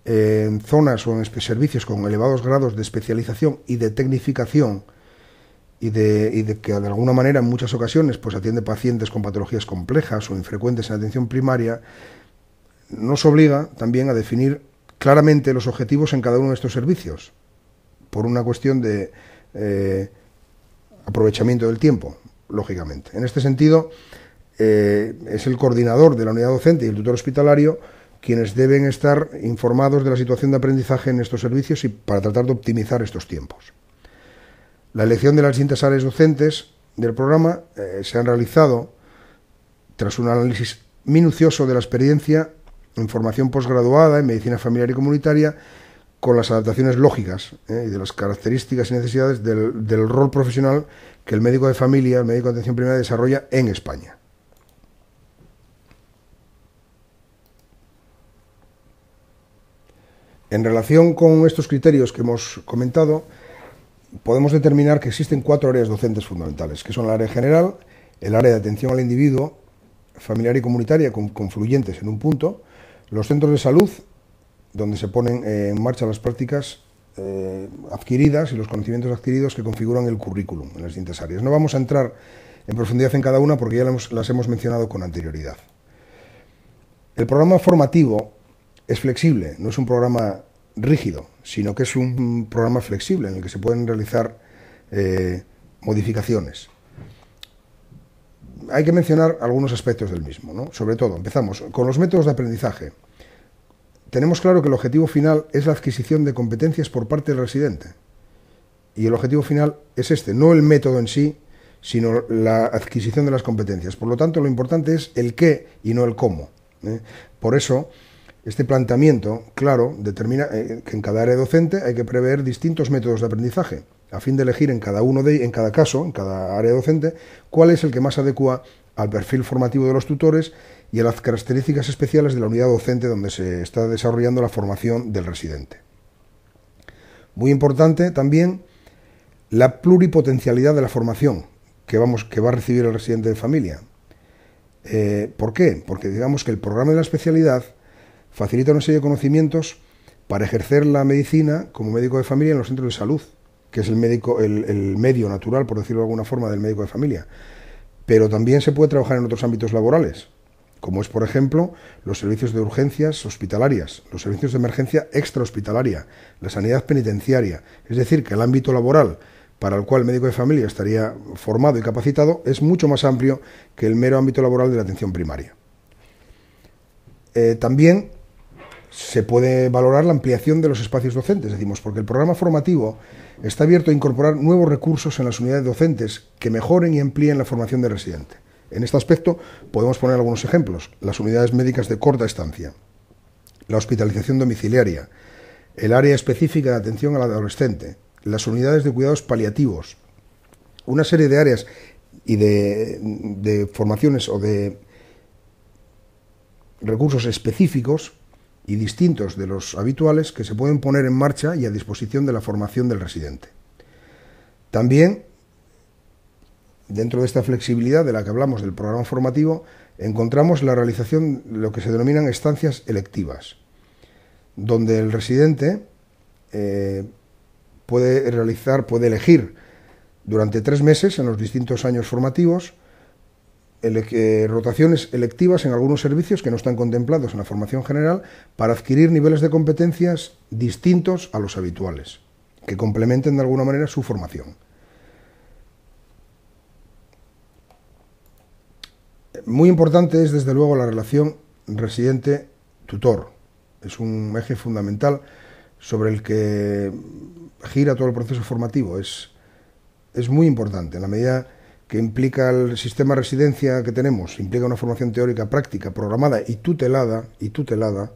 eh, en zonas o en servicios con elevados grados de especialización y de tecnificación y de, y de, que de alguna manera en muchas ocasiones pues atiende pacientes con patologías complejas o infrecuentes en atención primaria, nos obliga también a definir claramente los objetivos en cada uno de estos servicios, por una cuestión de eh, aprovechamiento del tiempo, lógicamente. En este sentido, eh, es el coordinador de la unidad docente y el tutor hospitalario quienes deben estar informados de la situación de aprendizaje en estos servicios y para tratar de optimizar estos tiempos. La elección de las distintas áreas docentes del programa eh, se han realizado tras un análisis minucioso de la experiencia en formación posgraduada en medicina familiar y comunitaria con las adaptaciones lógicas ¿eh? y de las características y necesidades del, del, rol profesional que el médico de familia, el médico de atención primaria desarrolla en España. En relación con estos criterios que hemos comentado, podemos determinar que existen cuatro áreas docentes fundamentales, que son el área general, el área de atención al individuo, familiar y comunitaria, confluyentes en un punto, los centros de salud, donde se ponen eh, en marcha las prácticas eh, adquiridas y los conocimientos adquiridos que configuran el currículum en las distintas áreas. No vamos a entrar en profundidad en cada una porque ya las hemos mencionado con anterioridad. El programa formativo es flexible, no es un programa rígido, sino que es un programa flexible en el que se pueden realizar eh, modificaciones hay que mencionar algunos aspectos del mismo, ¿no? Sobre todo, empezamos con los métodos de aprendizaje. Tenemos claro que el objetivo final es la adquisición de competencias por parte del residente. Y el objetivo final es este, no el método en sí, sino la adquisición de las competencias. Por lo tanto, lo importante es el qué y no el cómo. ¿eh? Por eso, este planteamiento, claro, determina eh, que en cada área docente hay que prever distintos métodos de aprendizaje a fin de elegir en cada uno de en cada caso, en cada área docente, cuál es el que más adecua al perfil formativo de los tutores y a las características especiales de la unidad docente donde se está desarrollando la formación del residente. Muy importante también la pluripotencialidad de la formación que, vamos, que va a recibir el residente de familia. Eh, ¿Por qué? Porque digamos que el programa de la especialidad facilita una serie de conocimientos para ejercer la medicina como médico de familia en los centros de salud que es el médico, el, medio natural, por decirlo de alguna forma, del médico de familia. Pero también se puede trabajar en otros ámbitos laborales, como es, por ejemplo, los servicios de urgencias hospitalarias, los servicios de emergencia extrahospitalaria, la sanidad penitenciaria. Es decir, que el ámbito laboral para el cual el médico de familia estaría formado y capacitado es mucho más amplio que el mero ámbito laboral de la atención primaria. Eh, también se puede valorar la ampliación de los espacios docentes, decimos, porque el programa formativo está abierto a incorporar nuevos recursos en las unidades docentes que mejoren y amplíen la formación de residente. En este aspecto podemos poner algunos ejemplos. Las unidades médicas de corta estancia, la hospitalización domiciliaria, el área específica de atención al adolescente, las unidades de cuidados paliativos, una serie de áreas y de formaciones o de recursos específicos y distintos de los habituales que se pueden poner en marcha y a disposición de la formación del residente. También, dentro de esta flexibilidad de la que hablamos del programa formativo, encontramos la realización de lo que se denominan estancias electivas, donde el residente eh, puede realizar, puede elegir durante tres meses en los distintos años formativos, eh, rotaciones electivas en algunos servicios que no están contemplados en la formación general para adquirir niveles de competencias distintos a los habituales, que complementen de alguna manera su formación. Muy importante es desde luego la relación residente-tutor. Es un eje fundamental sobre el que gira todo el proceso formativo. Es, es muy importante en la medida implica el sistema residencia que tenemos, implica una formación teórica práctica, programada y tutelada, y tutelada,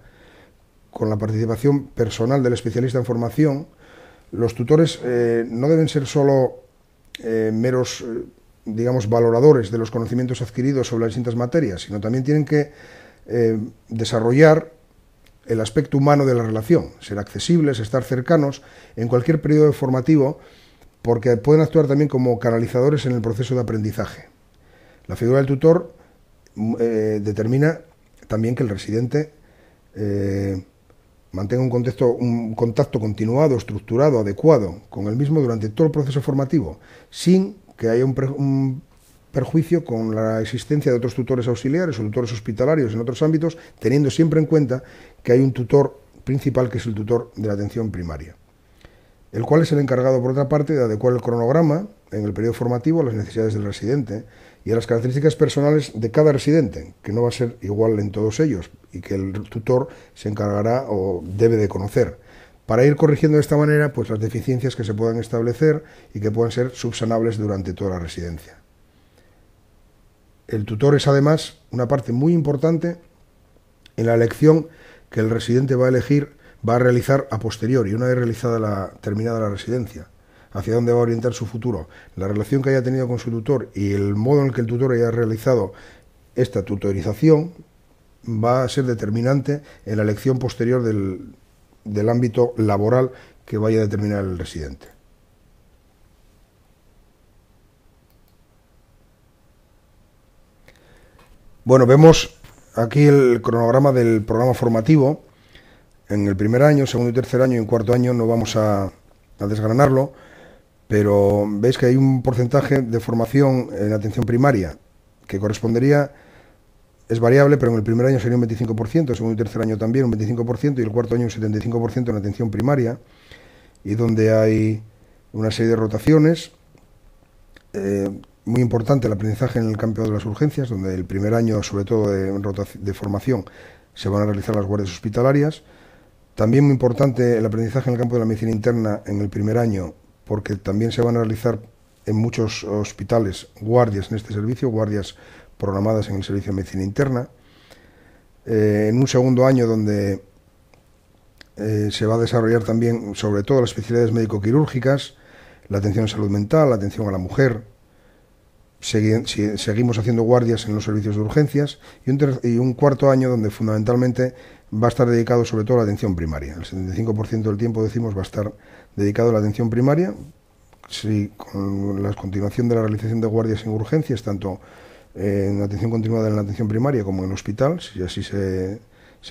con la participación personal del especialista en formación, los tutores eh, no deben ser solo eh, meros, eh, digamos, valoradores de los conocimientos adquiridos sobre las distintas materias, sino también tienen que desarrollar el aspecto humano de la relación, ser accesibles, estar cercanos en cualquier periodo formativo porque pueden actuar también como canalizadores en el proceso de aprendizaje. La figura del tutor mm, eh, determina también que el residente eh, mantenga un, contacto continuado, estructurado, adecuado con el mismo durante todo el proceso formativo, sin que haya un perjuicio con la existencia de otros tutores auxiliares o tutores hospitalarios en otros ámbitos, teniendo siempre en cuenta que hay un tutor principal que es el tutor de la atención primaria el cual es el encargado, por otra parte, de adecuar el cronograma en el periodo formativo a las necesidades del residente y a las características personales de cada residente, que no va a ser igual en todos ellos y que el tutor se encargará o debe de conocer, para ir corrigiendo de esta manera pues, las deficiencias que se puedan establecer y que puedan ser subsanables durante toda la residencia. El tutor es además una parte muy importante en la elección que el residente va a elegir va a realizar a posteriori, una vez realizada la, terminada la residencia, hacia dónde va a orientar su futuro, la relación que haya tenido con su tutor y el modo en el que el tutor haya realizado esta tutorización va a ser determinante en la elección posterior del, del ámbito laboral que vaya a determinar el residente. Bueno, vemos aquí el cronograma del programa formativo en el primer año, segundo y tercer año y en cuarto año no vamos a, desgranarlo, pero veis que hay un porcentaje de formación en atención primaria que correspondería, es variable, pero en el primer año sería un 25%, segundo y tercer año también un 25% y el cuarto año un 75% en atención primaria, y donde hay una serie de rotaciones. Eh, muy importante el aprendizaje en el campo de las urgencias, donde el primer año, sobre todo de formación, se van a realizar las guardias hospitalarias. También muy importante el aprendizaje en el campo de la medicina interna en el primer año, porque también se van a realizar en muchos hospitales guardias en este servicio, guardias programadas en el servicio de medicina interna. Eh, en un segundo año donde eh, se va a desarrollar también sobre todo las especialidades médico-quirúrgicas, la atención a salud mental, la atención a la mujer, seguimos haciendo guardias en los servicios de urgencias y un, cuarto año donde fundamentalmente va a estar dedicado sobre todo a la atención primaria. El 75% del tiempo, decimos, va a estar dedicado a la atención primaria. Si con la continuación de la realización de guardias en urgencias, tanto en atención continuada en la atención primaria como en el hospital, si así se,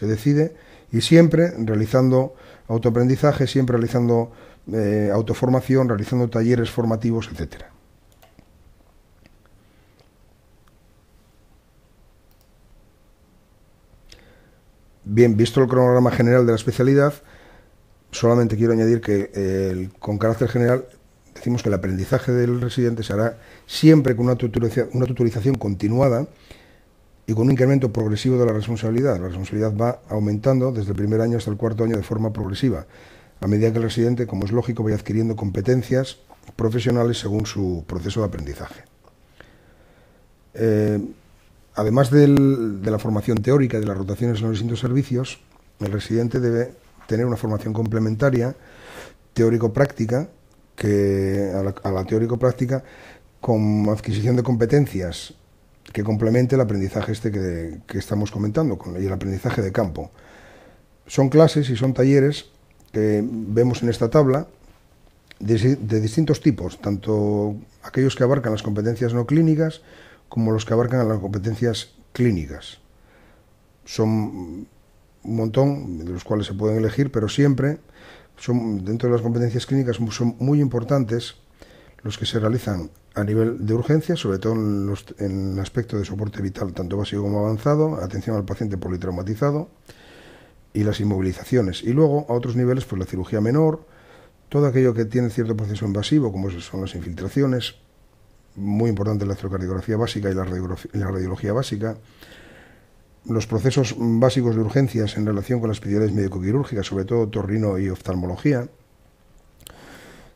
decide, y siempre realizando autoaprendizaje, siempre realizando eh, autoformación, realizando talleres formativos, etcétera. Bien, visto el cronograma general de la especialidad, solamente quiero añadir que con carácter general decimos que el aprendizaje del residente se hará siempre con una, tutorización, continuada y con un incremento progresivo de la responsabilidad. La responsabilidad va aumentando desde el primer año hasta el cuarto año de forma progresiva, a medida que el residente, como es lógico, vaya adquiriendo competencias profesionales según su proceso de aprendizaje. Eh, además de la formación teórica de las rotaciones en los distintos servicios, el residente debe tener una formación complementaria teórico-práctica que a la, teórico-práctica con adquisición de competencias que complemente el aprendizaje este que, estamos comentando y el aprendizaje de campo. Son clases y son talleres que vemos en esta tabla de distintos tipos, tanto aquellos que abarcan las competencias no clínicas, como los que abarcan a las competencias clínicas. Son un montón de los cuales se pueden elegir, pero siempre son, dentro de las competencias clínicas son muy importantes los que se realizan a nivel de urgencia, sobre todo en, en el aspecto de soporte vital, tanto básico como avanzado, atención al paciente politraumatizado y las inmovilizaciones. Y luego, a otros niveles, pues la cirugía menor, todo aquello que tiene cierto proceso invasivo, como son las infiltraciones, muy importante la electrocardiografía básica y la, radiología básica, los procesos básicos de urgencias en relación con las especialidades médico-quirúrgicas, sobre todo torrino y oftalmología,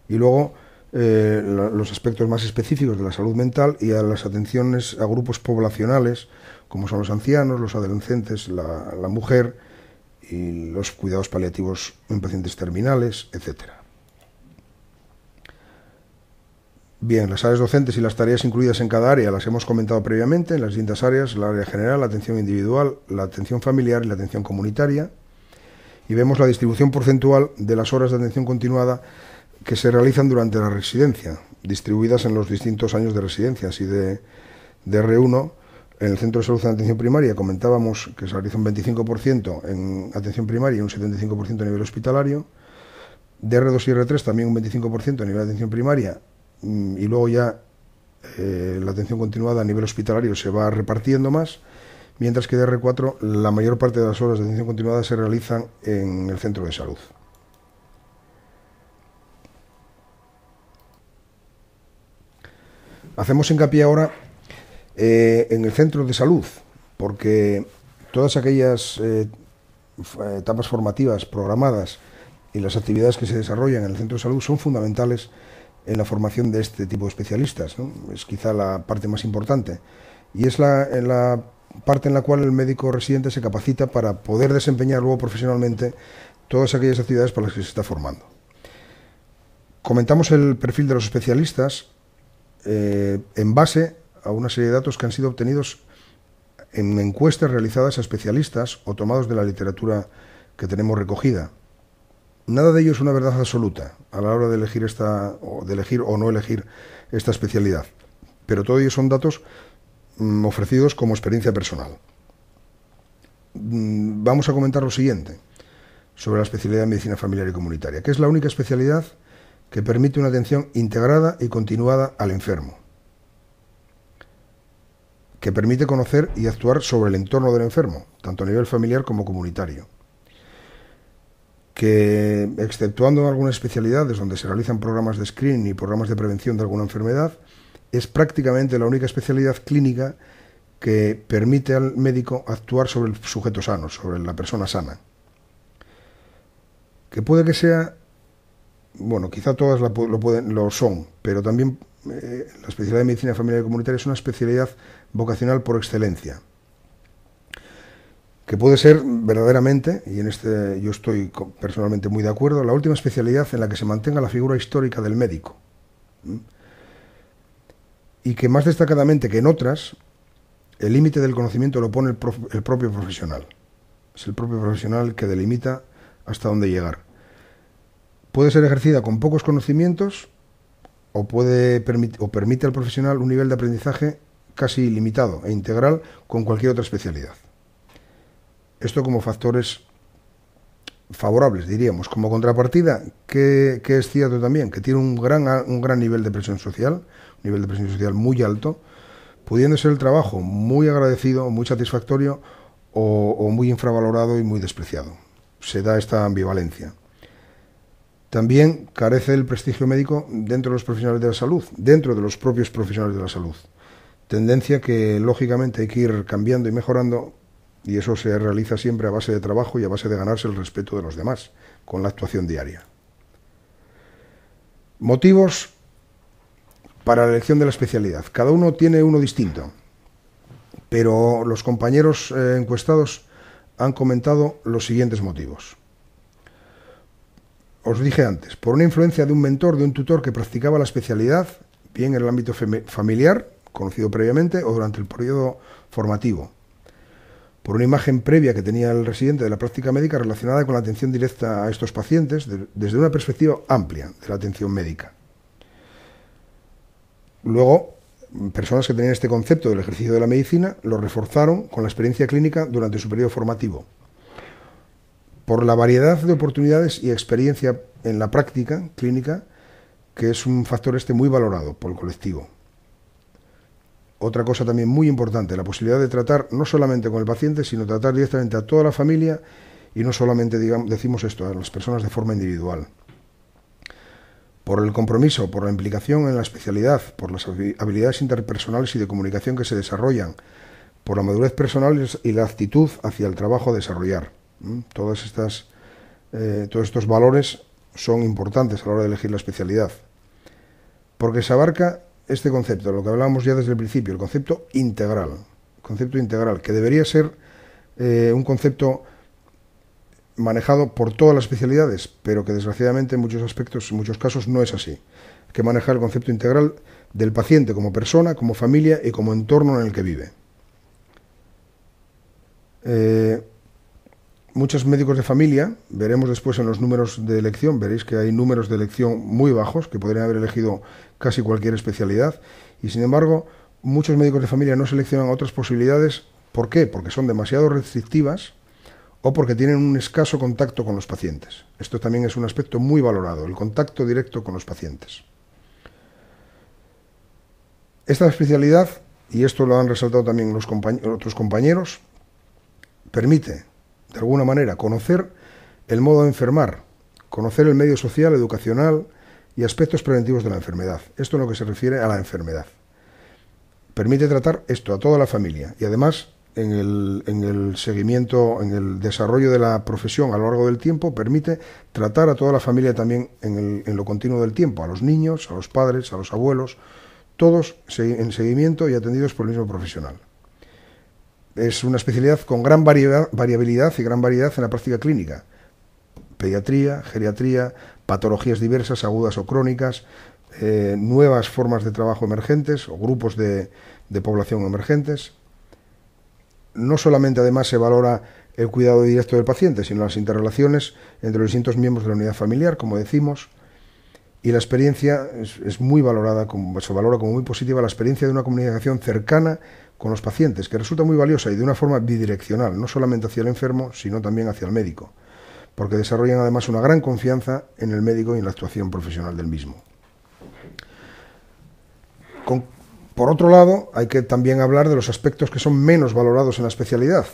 y luego eh, los aspectos más específicos de la salud mental y las atenciones a grupos poblacionales, como son los ancianos, los adolescentes, la, la mujer y los cuidados paliativos en pacientes terminales, etcétera. Bien, las áreas docentes y las tareas incluidas en cada área las hemos comentado previamente en las distintas áreas, la área general, la atención individual, la atención familiar y la atención comunitaria. Y vemos la distribución porcentual de las horas de atención continuada que se realizan durante la residencia, distribuidas en los distintos años de residencia, así de, R1 en el Centro de Salud en Atención Primaria comentábamos que se realiza un 25% en atención primaria y un 75% a nivel hospitalario. De R2 y R3 también un 25% a nivel de atención primaria Mm, y luego ya eh, la atención continuada a nivel hospitalario se va repartiendo más, mientras que de R4 la mayor parte de las horas de atención continuada se realizan en el centro de salud. Hacemos hincapié ahora eh, en el centro de salud, porque todas aquellas eh, etapas formativas programadas y las actividades que se desarrollan en el centro de salud son fundamentales en la formación de este tipo de especialistas. Es quizá la parte más importante. Y es la, en la parte en la cual el médico residente se capacita para poder desempeñar luego profesionalmente todas aquellas actividades para las que se está formando. Comentamos el perfil de los especialistas eh, en base a una serie de datos que han sido obtenidos en encuestas realizadas a especialistas o tomados de la literatura que tenemos recogida. Nada de ello es una verdad absoluta a la hora de elegir esta o de elegir o no elegir esta especialidad, pero todo ello son datos mm, ofrecidos como experiencia personal. Mm, vamos a comentar lo siguiente sobre la especialidad de medicina familiar y comunitaria, que es la única especialidad que permite una atención integrada y continuada al enfermo, que permite conocer y actuar sobre el entorno del enfermo, tanto a nivel familiar como comunitario que, exceptuando algunas especialidades donde se realizan programas de screening y programas de prevención de alguna enfermedad, es prácticamente la única especialidad clínica que permite al médico actuar sobre el sujeto sano, sobre la persona sana. Que puede que sea, bueno, quizá todas lo, pueden, lo son, pero también eh, la especialidad de medicina familiar y comunitaria es una especialidad vocacional por excelencia que puede ser verdaderamente, y en este yo estoy personalmente muy de acuerdo, la última especialidad en la que se mantenga la figura histórica del médico. Y que más destacadamente que en otras, el límite del conocimiento lo pone el, propio profesional. Es el propio profesional que delimita hasta dónde llegar. Puede ser ejercida con pocos conocimientos o, puede, o permite al profesional un nivel de aprendizaje casi limitado e integral con cualquier otra especialidad. Esto como factores favorables, diríamos. Como contrapartida, que, es cierto también, que tiene un gran, un gran nivel de presión social, un nivel de presión social muy alto, pudiendo ser el trabajo muy agradecido, muy satisfactorio o, o muy infravalorado y muy despreciado. Se da esta ambivalencia. También carece el prestigio médico dentro de los profesionales de la salud, dentro de los propios profesionales de la salud. Tendencia que lógicamente hay que ir cambiando y mejorando y eso se realiza siempre a base de trabajo y a base de ganarse el respeto de los demás, con la actuación diaria. Motivos para la elección de la especialidad. Cada uno tiene uno distinto, pero los compañeros eh, encuestados han comentado los siguientes motivos. Os dije antes, por una influencia de un mentor, de un tutor que practicaba la especialidad, bien en el ámbito familiar, conocido previamente, o durante el periodo formativo, por una imagen previa que tenía el residente de la práctica médica relacionada con la atención directa a estos pacientes desde una perspectiva amplia de la atención médica. Luego, personas que tenían este concepto del ejercicio de la medicina lo reforzaron con la experiencia clínica durante su periodo formativo. Por la variedad de oportunidades y experiencia en la práctica clínica, que es un factor este muy valorado por el colectivo otra cosa también muy importante, la posibilidad de tratar no solamente con el paciente, sino tratar directamente a toda la familia y no solamente digamos, decimos esto a las personas de forma individual. Por el compromiso, por la implicación en la especialidad, por las habilidades interpersonales y de comunicación que se desarrollan, por la madurez personal y la actitud hacia el trabajo a desarrollar. Todas estas, eh, todos estos valores son importantes a la hora de elegir la especialidad, porque se abarca este concepto, lo que hablábamos ya desde el principio, el concepto integral, concepto integral, que debería ser eh, un concepto manejado por todas las especialidades, pero que desgraciadamente en muchos aspectos, en muchos casos, no es así. Hay que manejar el concepto integral del paciente como persona, como familia y como entorno en el que vive. Eh, muchos médicos de familia, veremos después en los números de elección, veréis que hay números de elección muy bajos, que podrían haber elegido casi cualquier especialidad, y sin embargo, muchos médicos de familia no seleccionan otras posibilidades. ¿Por qué? Porque son demasiado restrictivas o porque tienen un escaso contacto con los pacientes. Esto también es un aspecto muy valorado, el contacto directo con los pacientes. Esta especialidad, y esto lo han resaltado también los otros compañeros, permite de alguna manera, conocer el modo de enfermar, conocer el medio social, educacional y aspectos preventivos de la enfermedad. Esto es lo que se refiere a la enfermedad. Permite tratar esto a toda la familia y además en el, seguimiento, en el desarrollo de la profesión a lo largo del tiempo, permite tratar a toda la familia también en lo continuo del tiempo, a los niños, a los padres, a los abuelos, todos en seguimiento y atendidos por el mismo profesional es una especialidad con gran variabilidad y gran variedad en la práctica clínica. Pediatría, geriatría, patologías diversas, agudas o crónicas, eh, nuevas formas de trabajo emergentes o grupos de, población emergentes. No solamente además se valora el cuidado directo del paciente, sino las interrelaciones entre los distintos miembros de la unidad familiar, como decimos, y la experiencia es, muy valorada, como, se valora como muy positiva la experiencia de una comunicación cercana con los pacientes, que resulta muy valiosa y de una forma bidireccional, no solamente hacia el enfermo, sino también hacia el médico, porque desarrollan además una gran confianza en el médico y en la actuación profesional del mismo. por otro lado, hay que también hablar de los aspectos que son menos valorados en la especialidad.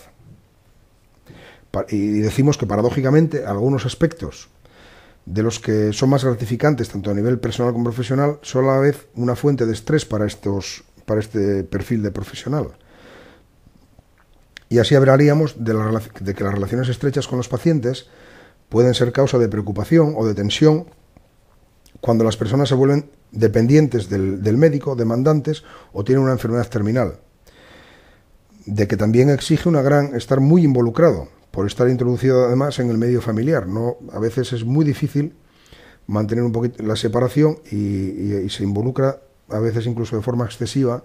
Y decimos que paradójicamente algunos aspectos de los que son más gratificantes tanto a nivel personal como profesional, son a la vez una fuente de estrés para estos para este perfil de profesional. Y así hablaríamos de, de que las relaciones estrechas con los pacientes pueden ser causa de preocupación o de tensión cuando las personas se vuelven dependientes del, médico, demandantes o tienen una enfermedad terminal, de que también exige una gran estar muy involucrado, por estar introducido además en el medio familiar. No, a veces es muy difícil mantener un poquito la separación y, y se involucra a veces incluso de forma excesiva,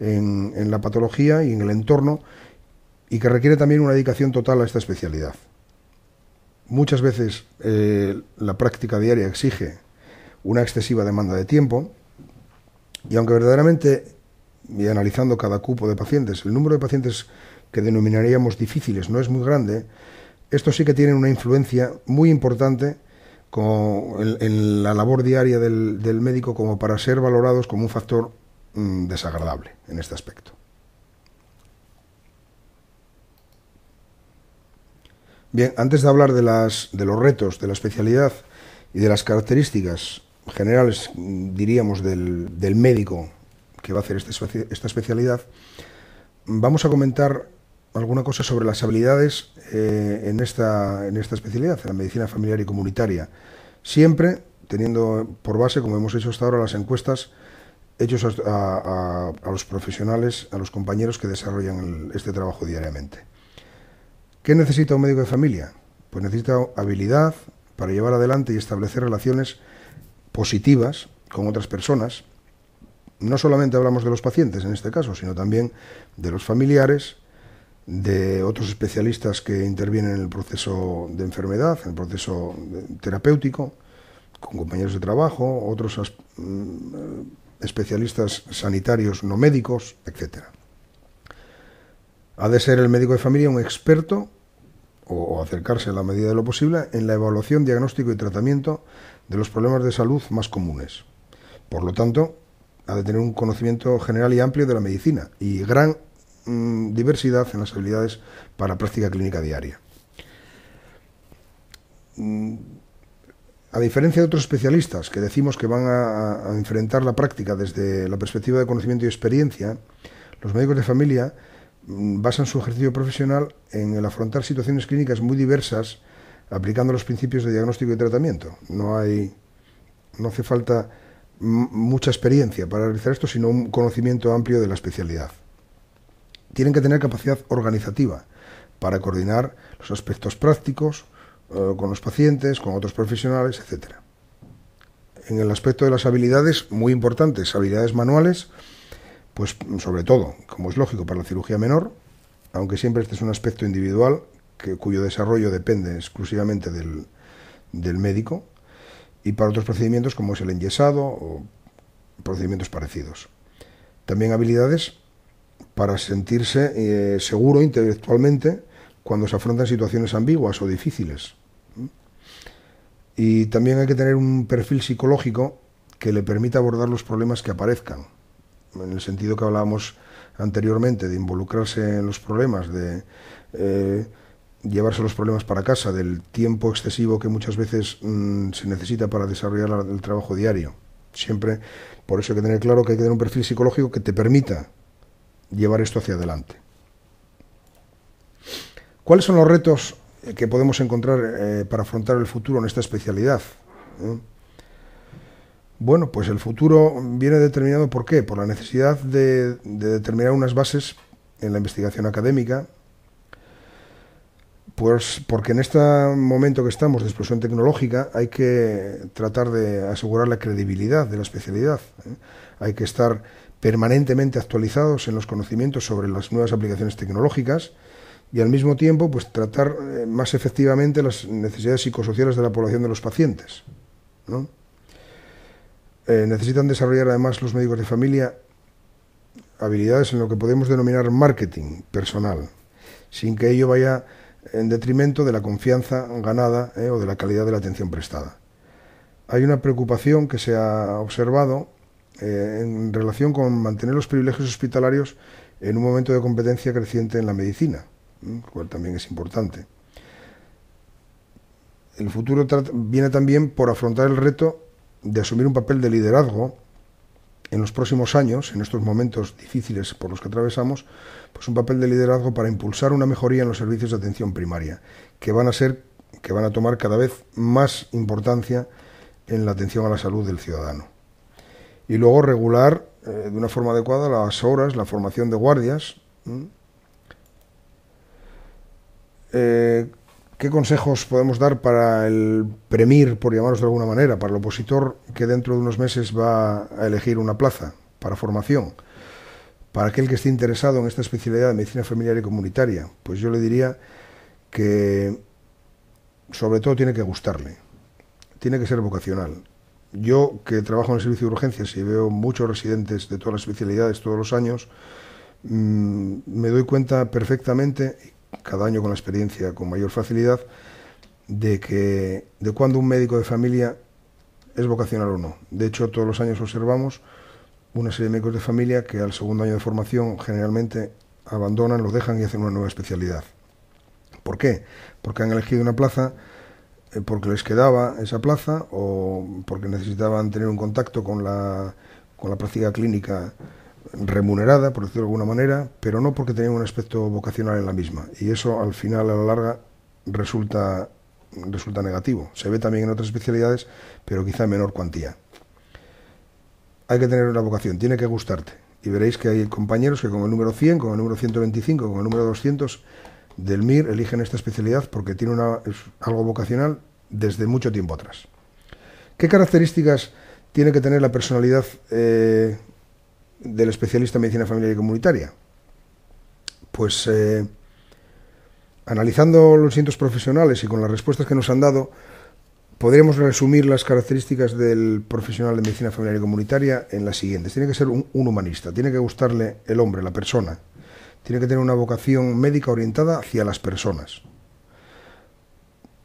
en, la patología y en el entorno, y que requiere también una dedicación total a esta especialidad. Muchas veces eh, la práctica diaria exige una excesiva demanda de tiempo, y aunque verdaderamente, y analizando cada cupo de pacientes, el número de pacientes que denominaríamos difíciles no es muy grande, estos sí que tienen una influencia muy importante en, la labor diaria del, médico como para ser valorados como un factor mm, desagradable en este aspecto. Bien, antes de hablar de, las, de los retos, de la especialidad y de las características generales, mm, diríamos, del, médico que va a hacer este esta especialidad, vamos a comentar alguna cosa sobre las habilidades eh, en, esta, en esta especialidad, en la medicina familiar y comunitaria. Siempre teniendo por base, como hemos hecho hasta ahora, las encuestas hechas a, los profesionales, a los compañeros que desarrollan este trabajo diariamente. ¿Qué necesita un médico de familia? Pues necesita habilidad para llevar adelante y establecer relaciones positivas con otras personas. No solamente hablamos de los pacientes en este caso, sino también de los familiares, de otros especialistas que intervienen en el proceso de enfermedad, en el proceso terapéutico, con compañeros de trabajo, otros mm, especialistas sanitarios no médicos, etc. Ha de ser el médico de familia un experto o acercarse a la medida de lo posible en la evaluación, diagnóstico y tratamiento de los problemas de salud más comunes. Por lo tanto, ha de tener un conocimiento general y amplio de la medicina y gran Mm, diversidad en las habilidades para práctica clínica diaria. Mm, a diferencia de otros especialistas que decimos que van a, enfrentar la práctica desde la perspectiva de conocimiento y experiencia, los médicos de familia mm, basan su ejercicio profesional en el afrontar situaciones clínicas muy diversas aplicando los principios de diagnóstico y tratamiento. no hace falta mucha experiencia para realizar esto, sino un conocimiento amplio de la especialidad tienen que tener capacidad organizativa para coordinar los aspectos prácticos eh, con los pacientes, con otros profesionales, etc. En el aspecto de las habilidades, muy importantes, habilidades manuales, pues sobre todo, como es lógico para la cirugía menor, aunque siempre este es un aspecto individual que, cuyo desarrollo depende exclusivamente del, del médico, y para otros procedimientos como es el enyesado o procedimientos parecidos. También habilidades para sentirse eh, seguro intelectualmente cuando se afrontan situaciones ambiguas o difíciles. Y también hay que tener un perfil psicológico que le permita abordar los problemas que aparezcan, en el sentido que hablábamos anteriormente de involucrarse en los problemas, de eh, llevarse los problemas para casa, del tiempo excesivo que muchas veces mm, se necesita para desarrollar el trabajo diario. Siempre, por eso hay que tener claro que hay que tener un perfil psicológico que te permita llevar esto hacia adelante. ¿Cuáles son los retos eh, que podemos encontrar eh, para afrontar el futuro en esta especialidad? ¿Eh? Bueno, pues el futuro viene determinado por qué? Por la necesidad de, determinar unas bases en la investigación académica, pues porque en este momento que estamos de explosión tecnológica hay que tratar de asegurar la credibilidad de la especialidad. Hay que estar permanentemente actualizados en los conocimientos sobre las nuevas aplicaciones tecnológicas y al mismo tiempo pues tratar eh, más efectivamente las necesidades psicosociales de la población de los pacientes. Eh, necesitan desarrollar además los médicos de familia habilidades en lo que podemos denominar marketing personal, sin que ello vaya en detrimento de la confianza ganada eh, o de la calidad de la atención prestada. Hay una preocupación que se ha observado eh, en relación con mantener los privilegios hospitalarios en un momento de competencia creciente en la medicina, lo cual también es importante. El futuro viene también por afrontar el reto de asumir un papel de liderazgo en los próximos años, en estos momentos difíciles por los que atravesamos, pues un papel de liderazgo para impulsar una mejoría en los servicios de atención primaria, que van a ser, que van a tomar cada vez más importancia en la atención a la salud del ciudadano y luego regular eh, de una forma adecuada las horas, la formación de guardias. Eh, ¿Qué consejos podemos dar para el premir, por llamaros de alguna manera, para el opositor que dentro de unos meses va a elegir una plaza para formación? Para aquel que esté interesado en esta especialidad de medicina familiar y comunitaria, pues yo le diría que sobre todo tiene que gustarle, tiene que ser vocacional yo, que trabajo en el servicio de urgencias y veo muchos residentes de todas las especialidades todos los años, mm, me doy cuenta perfectamente, cada año con la experiencia con mayor facilidad, de que de cuando un médico de familia es vocacional o no. De hecho, todos los años observamos una serie de médicos de familia que al segundo año de formación generalmente abandonan, lo dejan y hacen una nueva especialidad. ¿Por qué? Porque han elegido una plaza eh, porque les quedaba esa plaza o porque necesitaban tener un contacto con la, con la práctica clínica remunerada, por decirlo de alguna manera, pero no porque tenían un aspecto vocacional en la misma. Y eso al final, a la larga, resulta, resulta negativo. Se ve también en otras especialidades, pero quizá en menor cuantía. Hay que tener una vocación, tiene que gustarte. Y veréis que hay compañeros que con el número 100, con el número 125, con el número 200 del MIR eligen esta especialidad porque tiene algo vocacional desde mucho tiempo atrás. ¿Qué características tiene que tener la personalidad eh, del especialista en medicina familiar y comunitaria? Pues eh, analizando los cientos profesionales y con las respuestas que nos han dado, podríamos resumir las características del profesional de medicina familiar y comunitaria en las siguientes. Tiene que ser un humanista, tiene que gustarle el hombre, la persona, tiene que tener una vocación médica orientada hacia las personas.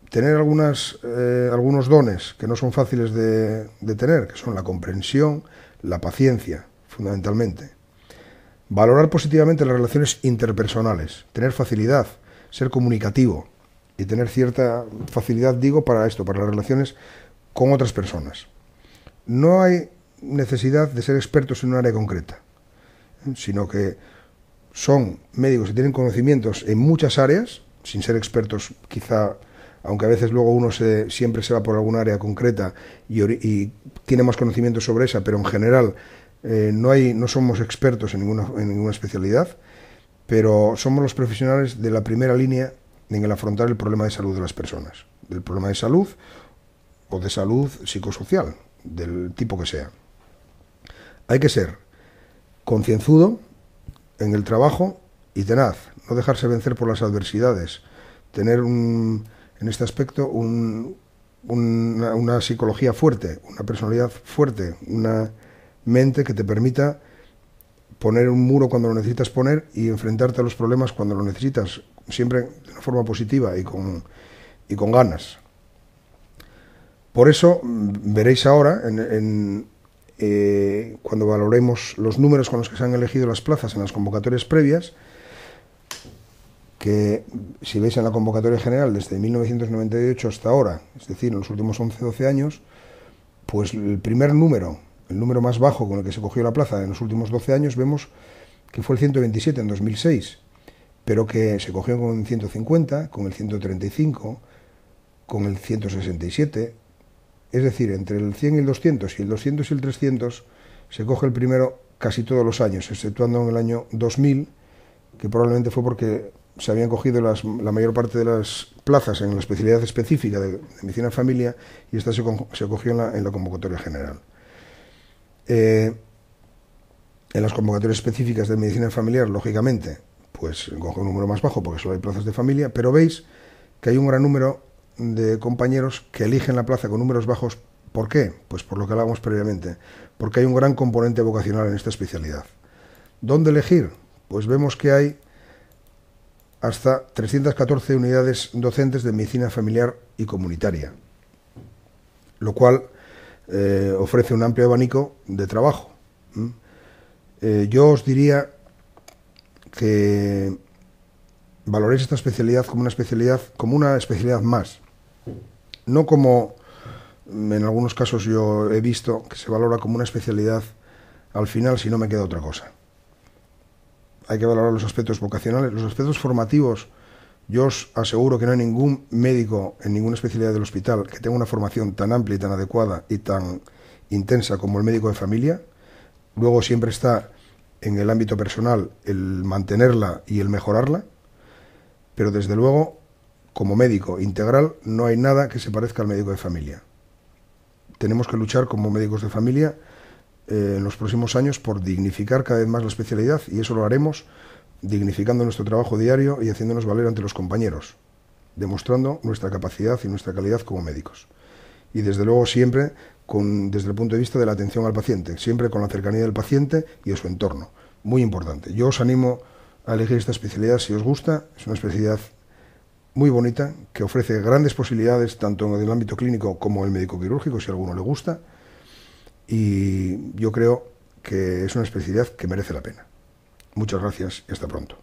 Tener eh, algunos dones que no son fáciles de, de tener, que son la comprensión, la paciencia, fundamentalmente. Valorar positivamente las relaciones interpersonales, tener facilidad, ser comunicativo y tener cierta facilidad, digo, para esto, para las relaciones con otras personas. No hay necesidad de ser expertos en un área concreta, sino que son médicos que tienen conocimientos en muchas áreas, sin ser expertos quizá, aunque a veces luego uno siempre se va por alguna área concreta y, y tiene más conocimiento sobre esa, pero en general eh, no, hay, no somos expertos en ninguna, en ninguna especialidad, pero somos los profesionales de la primera línea en el afrontar el problema de salud de las personas, del problema de salud o de salud psicosocial, del tipo que sea. Hay que ser concienzudo, en el trabajo y tenaz, no dejarse vencer por las adversidades, tener en este aspecto una, psicología fuerte, una personalidad fuerte, una mente que te permita poner un muro cuando lo necesitas poner y enfrentarte a los problemas cuando lo necesitas, siempre de una forma positiva y con, con ganas. Por eso mm, veréis ahora en eh, cuando valoremos los números con los que se han elegido las plazas en las convocatorias previas, que si veis en la convocatoria general desde 1998 hasta ahora, es decir, en los últimos 11-12 años, pues el primer número, el número más bajo con el que se cogió la plaza en los últimos 12 años, vemos que fue el 127 en 2006, pero que se cogió con el 150, con el 135, con el 167, es decir, entre el 100 y el 200 y el 200 y el 300 se coge el primero casi todos los años, exceptuando en el año 2000, que probablemente fue porque se habían cogido la mayor parte de las plazas en la especialidad específica de, medicina familiar familia y esta se, cogió en la, convocatoria general. Eh, en las convocatorias específicas de medicina familiar, lógicamente, pues coge un número más bajo porque solo hay plazas de familia, pero veis que hay un gran número de compañeros que eligen la plaza con números bajos. ¿Por qué? Pues por lo que hablábamos previamente, porque hay un gran componente vocacional en esta especialidad. ¿Dónde elegir? Pues vemos que hay hasta 314 unidades docentes de medicina familiar y comunitaria, lo cual eh, ofrece un amplio abanico de trabajo. Eh, yo os diría que valoréis esta especialidad como una especialidad, como una especialidad más, no como en algunos casos yo he visto que se valora como una especialidad al final si no me queda otra cosa. Hay que valorar los aspectos vocacionales, los aspectos formativos. Yo os aseguro que no hay ningún médico en ninguna especialidad del hospital que tenga una formación tan amplia y tan adecuada y tan intensa como el médico de familia. Luego siempre está en el ámbito personal el mantenerla y el mejorarla. Pero desde luego como médico integral no hay nada que se parezca al médico de familia. Tenemos que luchar como médicos de familia eh, en los próximos años por dignificar cada vez más la especialidad y eso lo haremos dignificando nuestro trabajo diario y haciéndonos valer ante los compañeros, demostrando nuestra capacidad y nuestra calidad como médicos. Y desde luego siempre con, desde el punto de vista de la atención al paciente, siempre con la cercanía del paciente y de su entorno. Muy importante. Yo os animo a elegir esta especialidad si os gusta. Es una especialidad muy bonita que ofrece grandes posibilidades tanto en el ámbito clínico como en el médico quirúrgico, si a alguno le gusta. Y yo creo que es una especialidad que merece la pena. Muchas gracias y hasta pronto.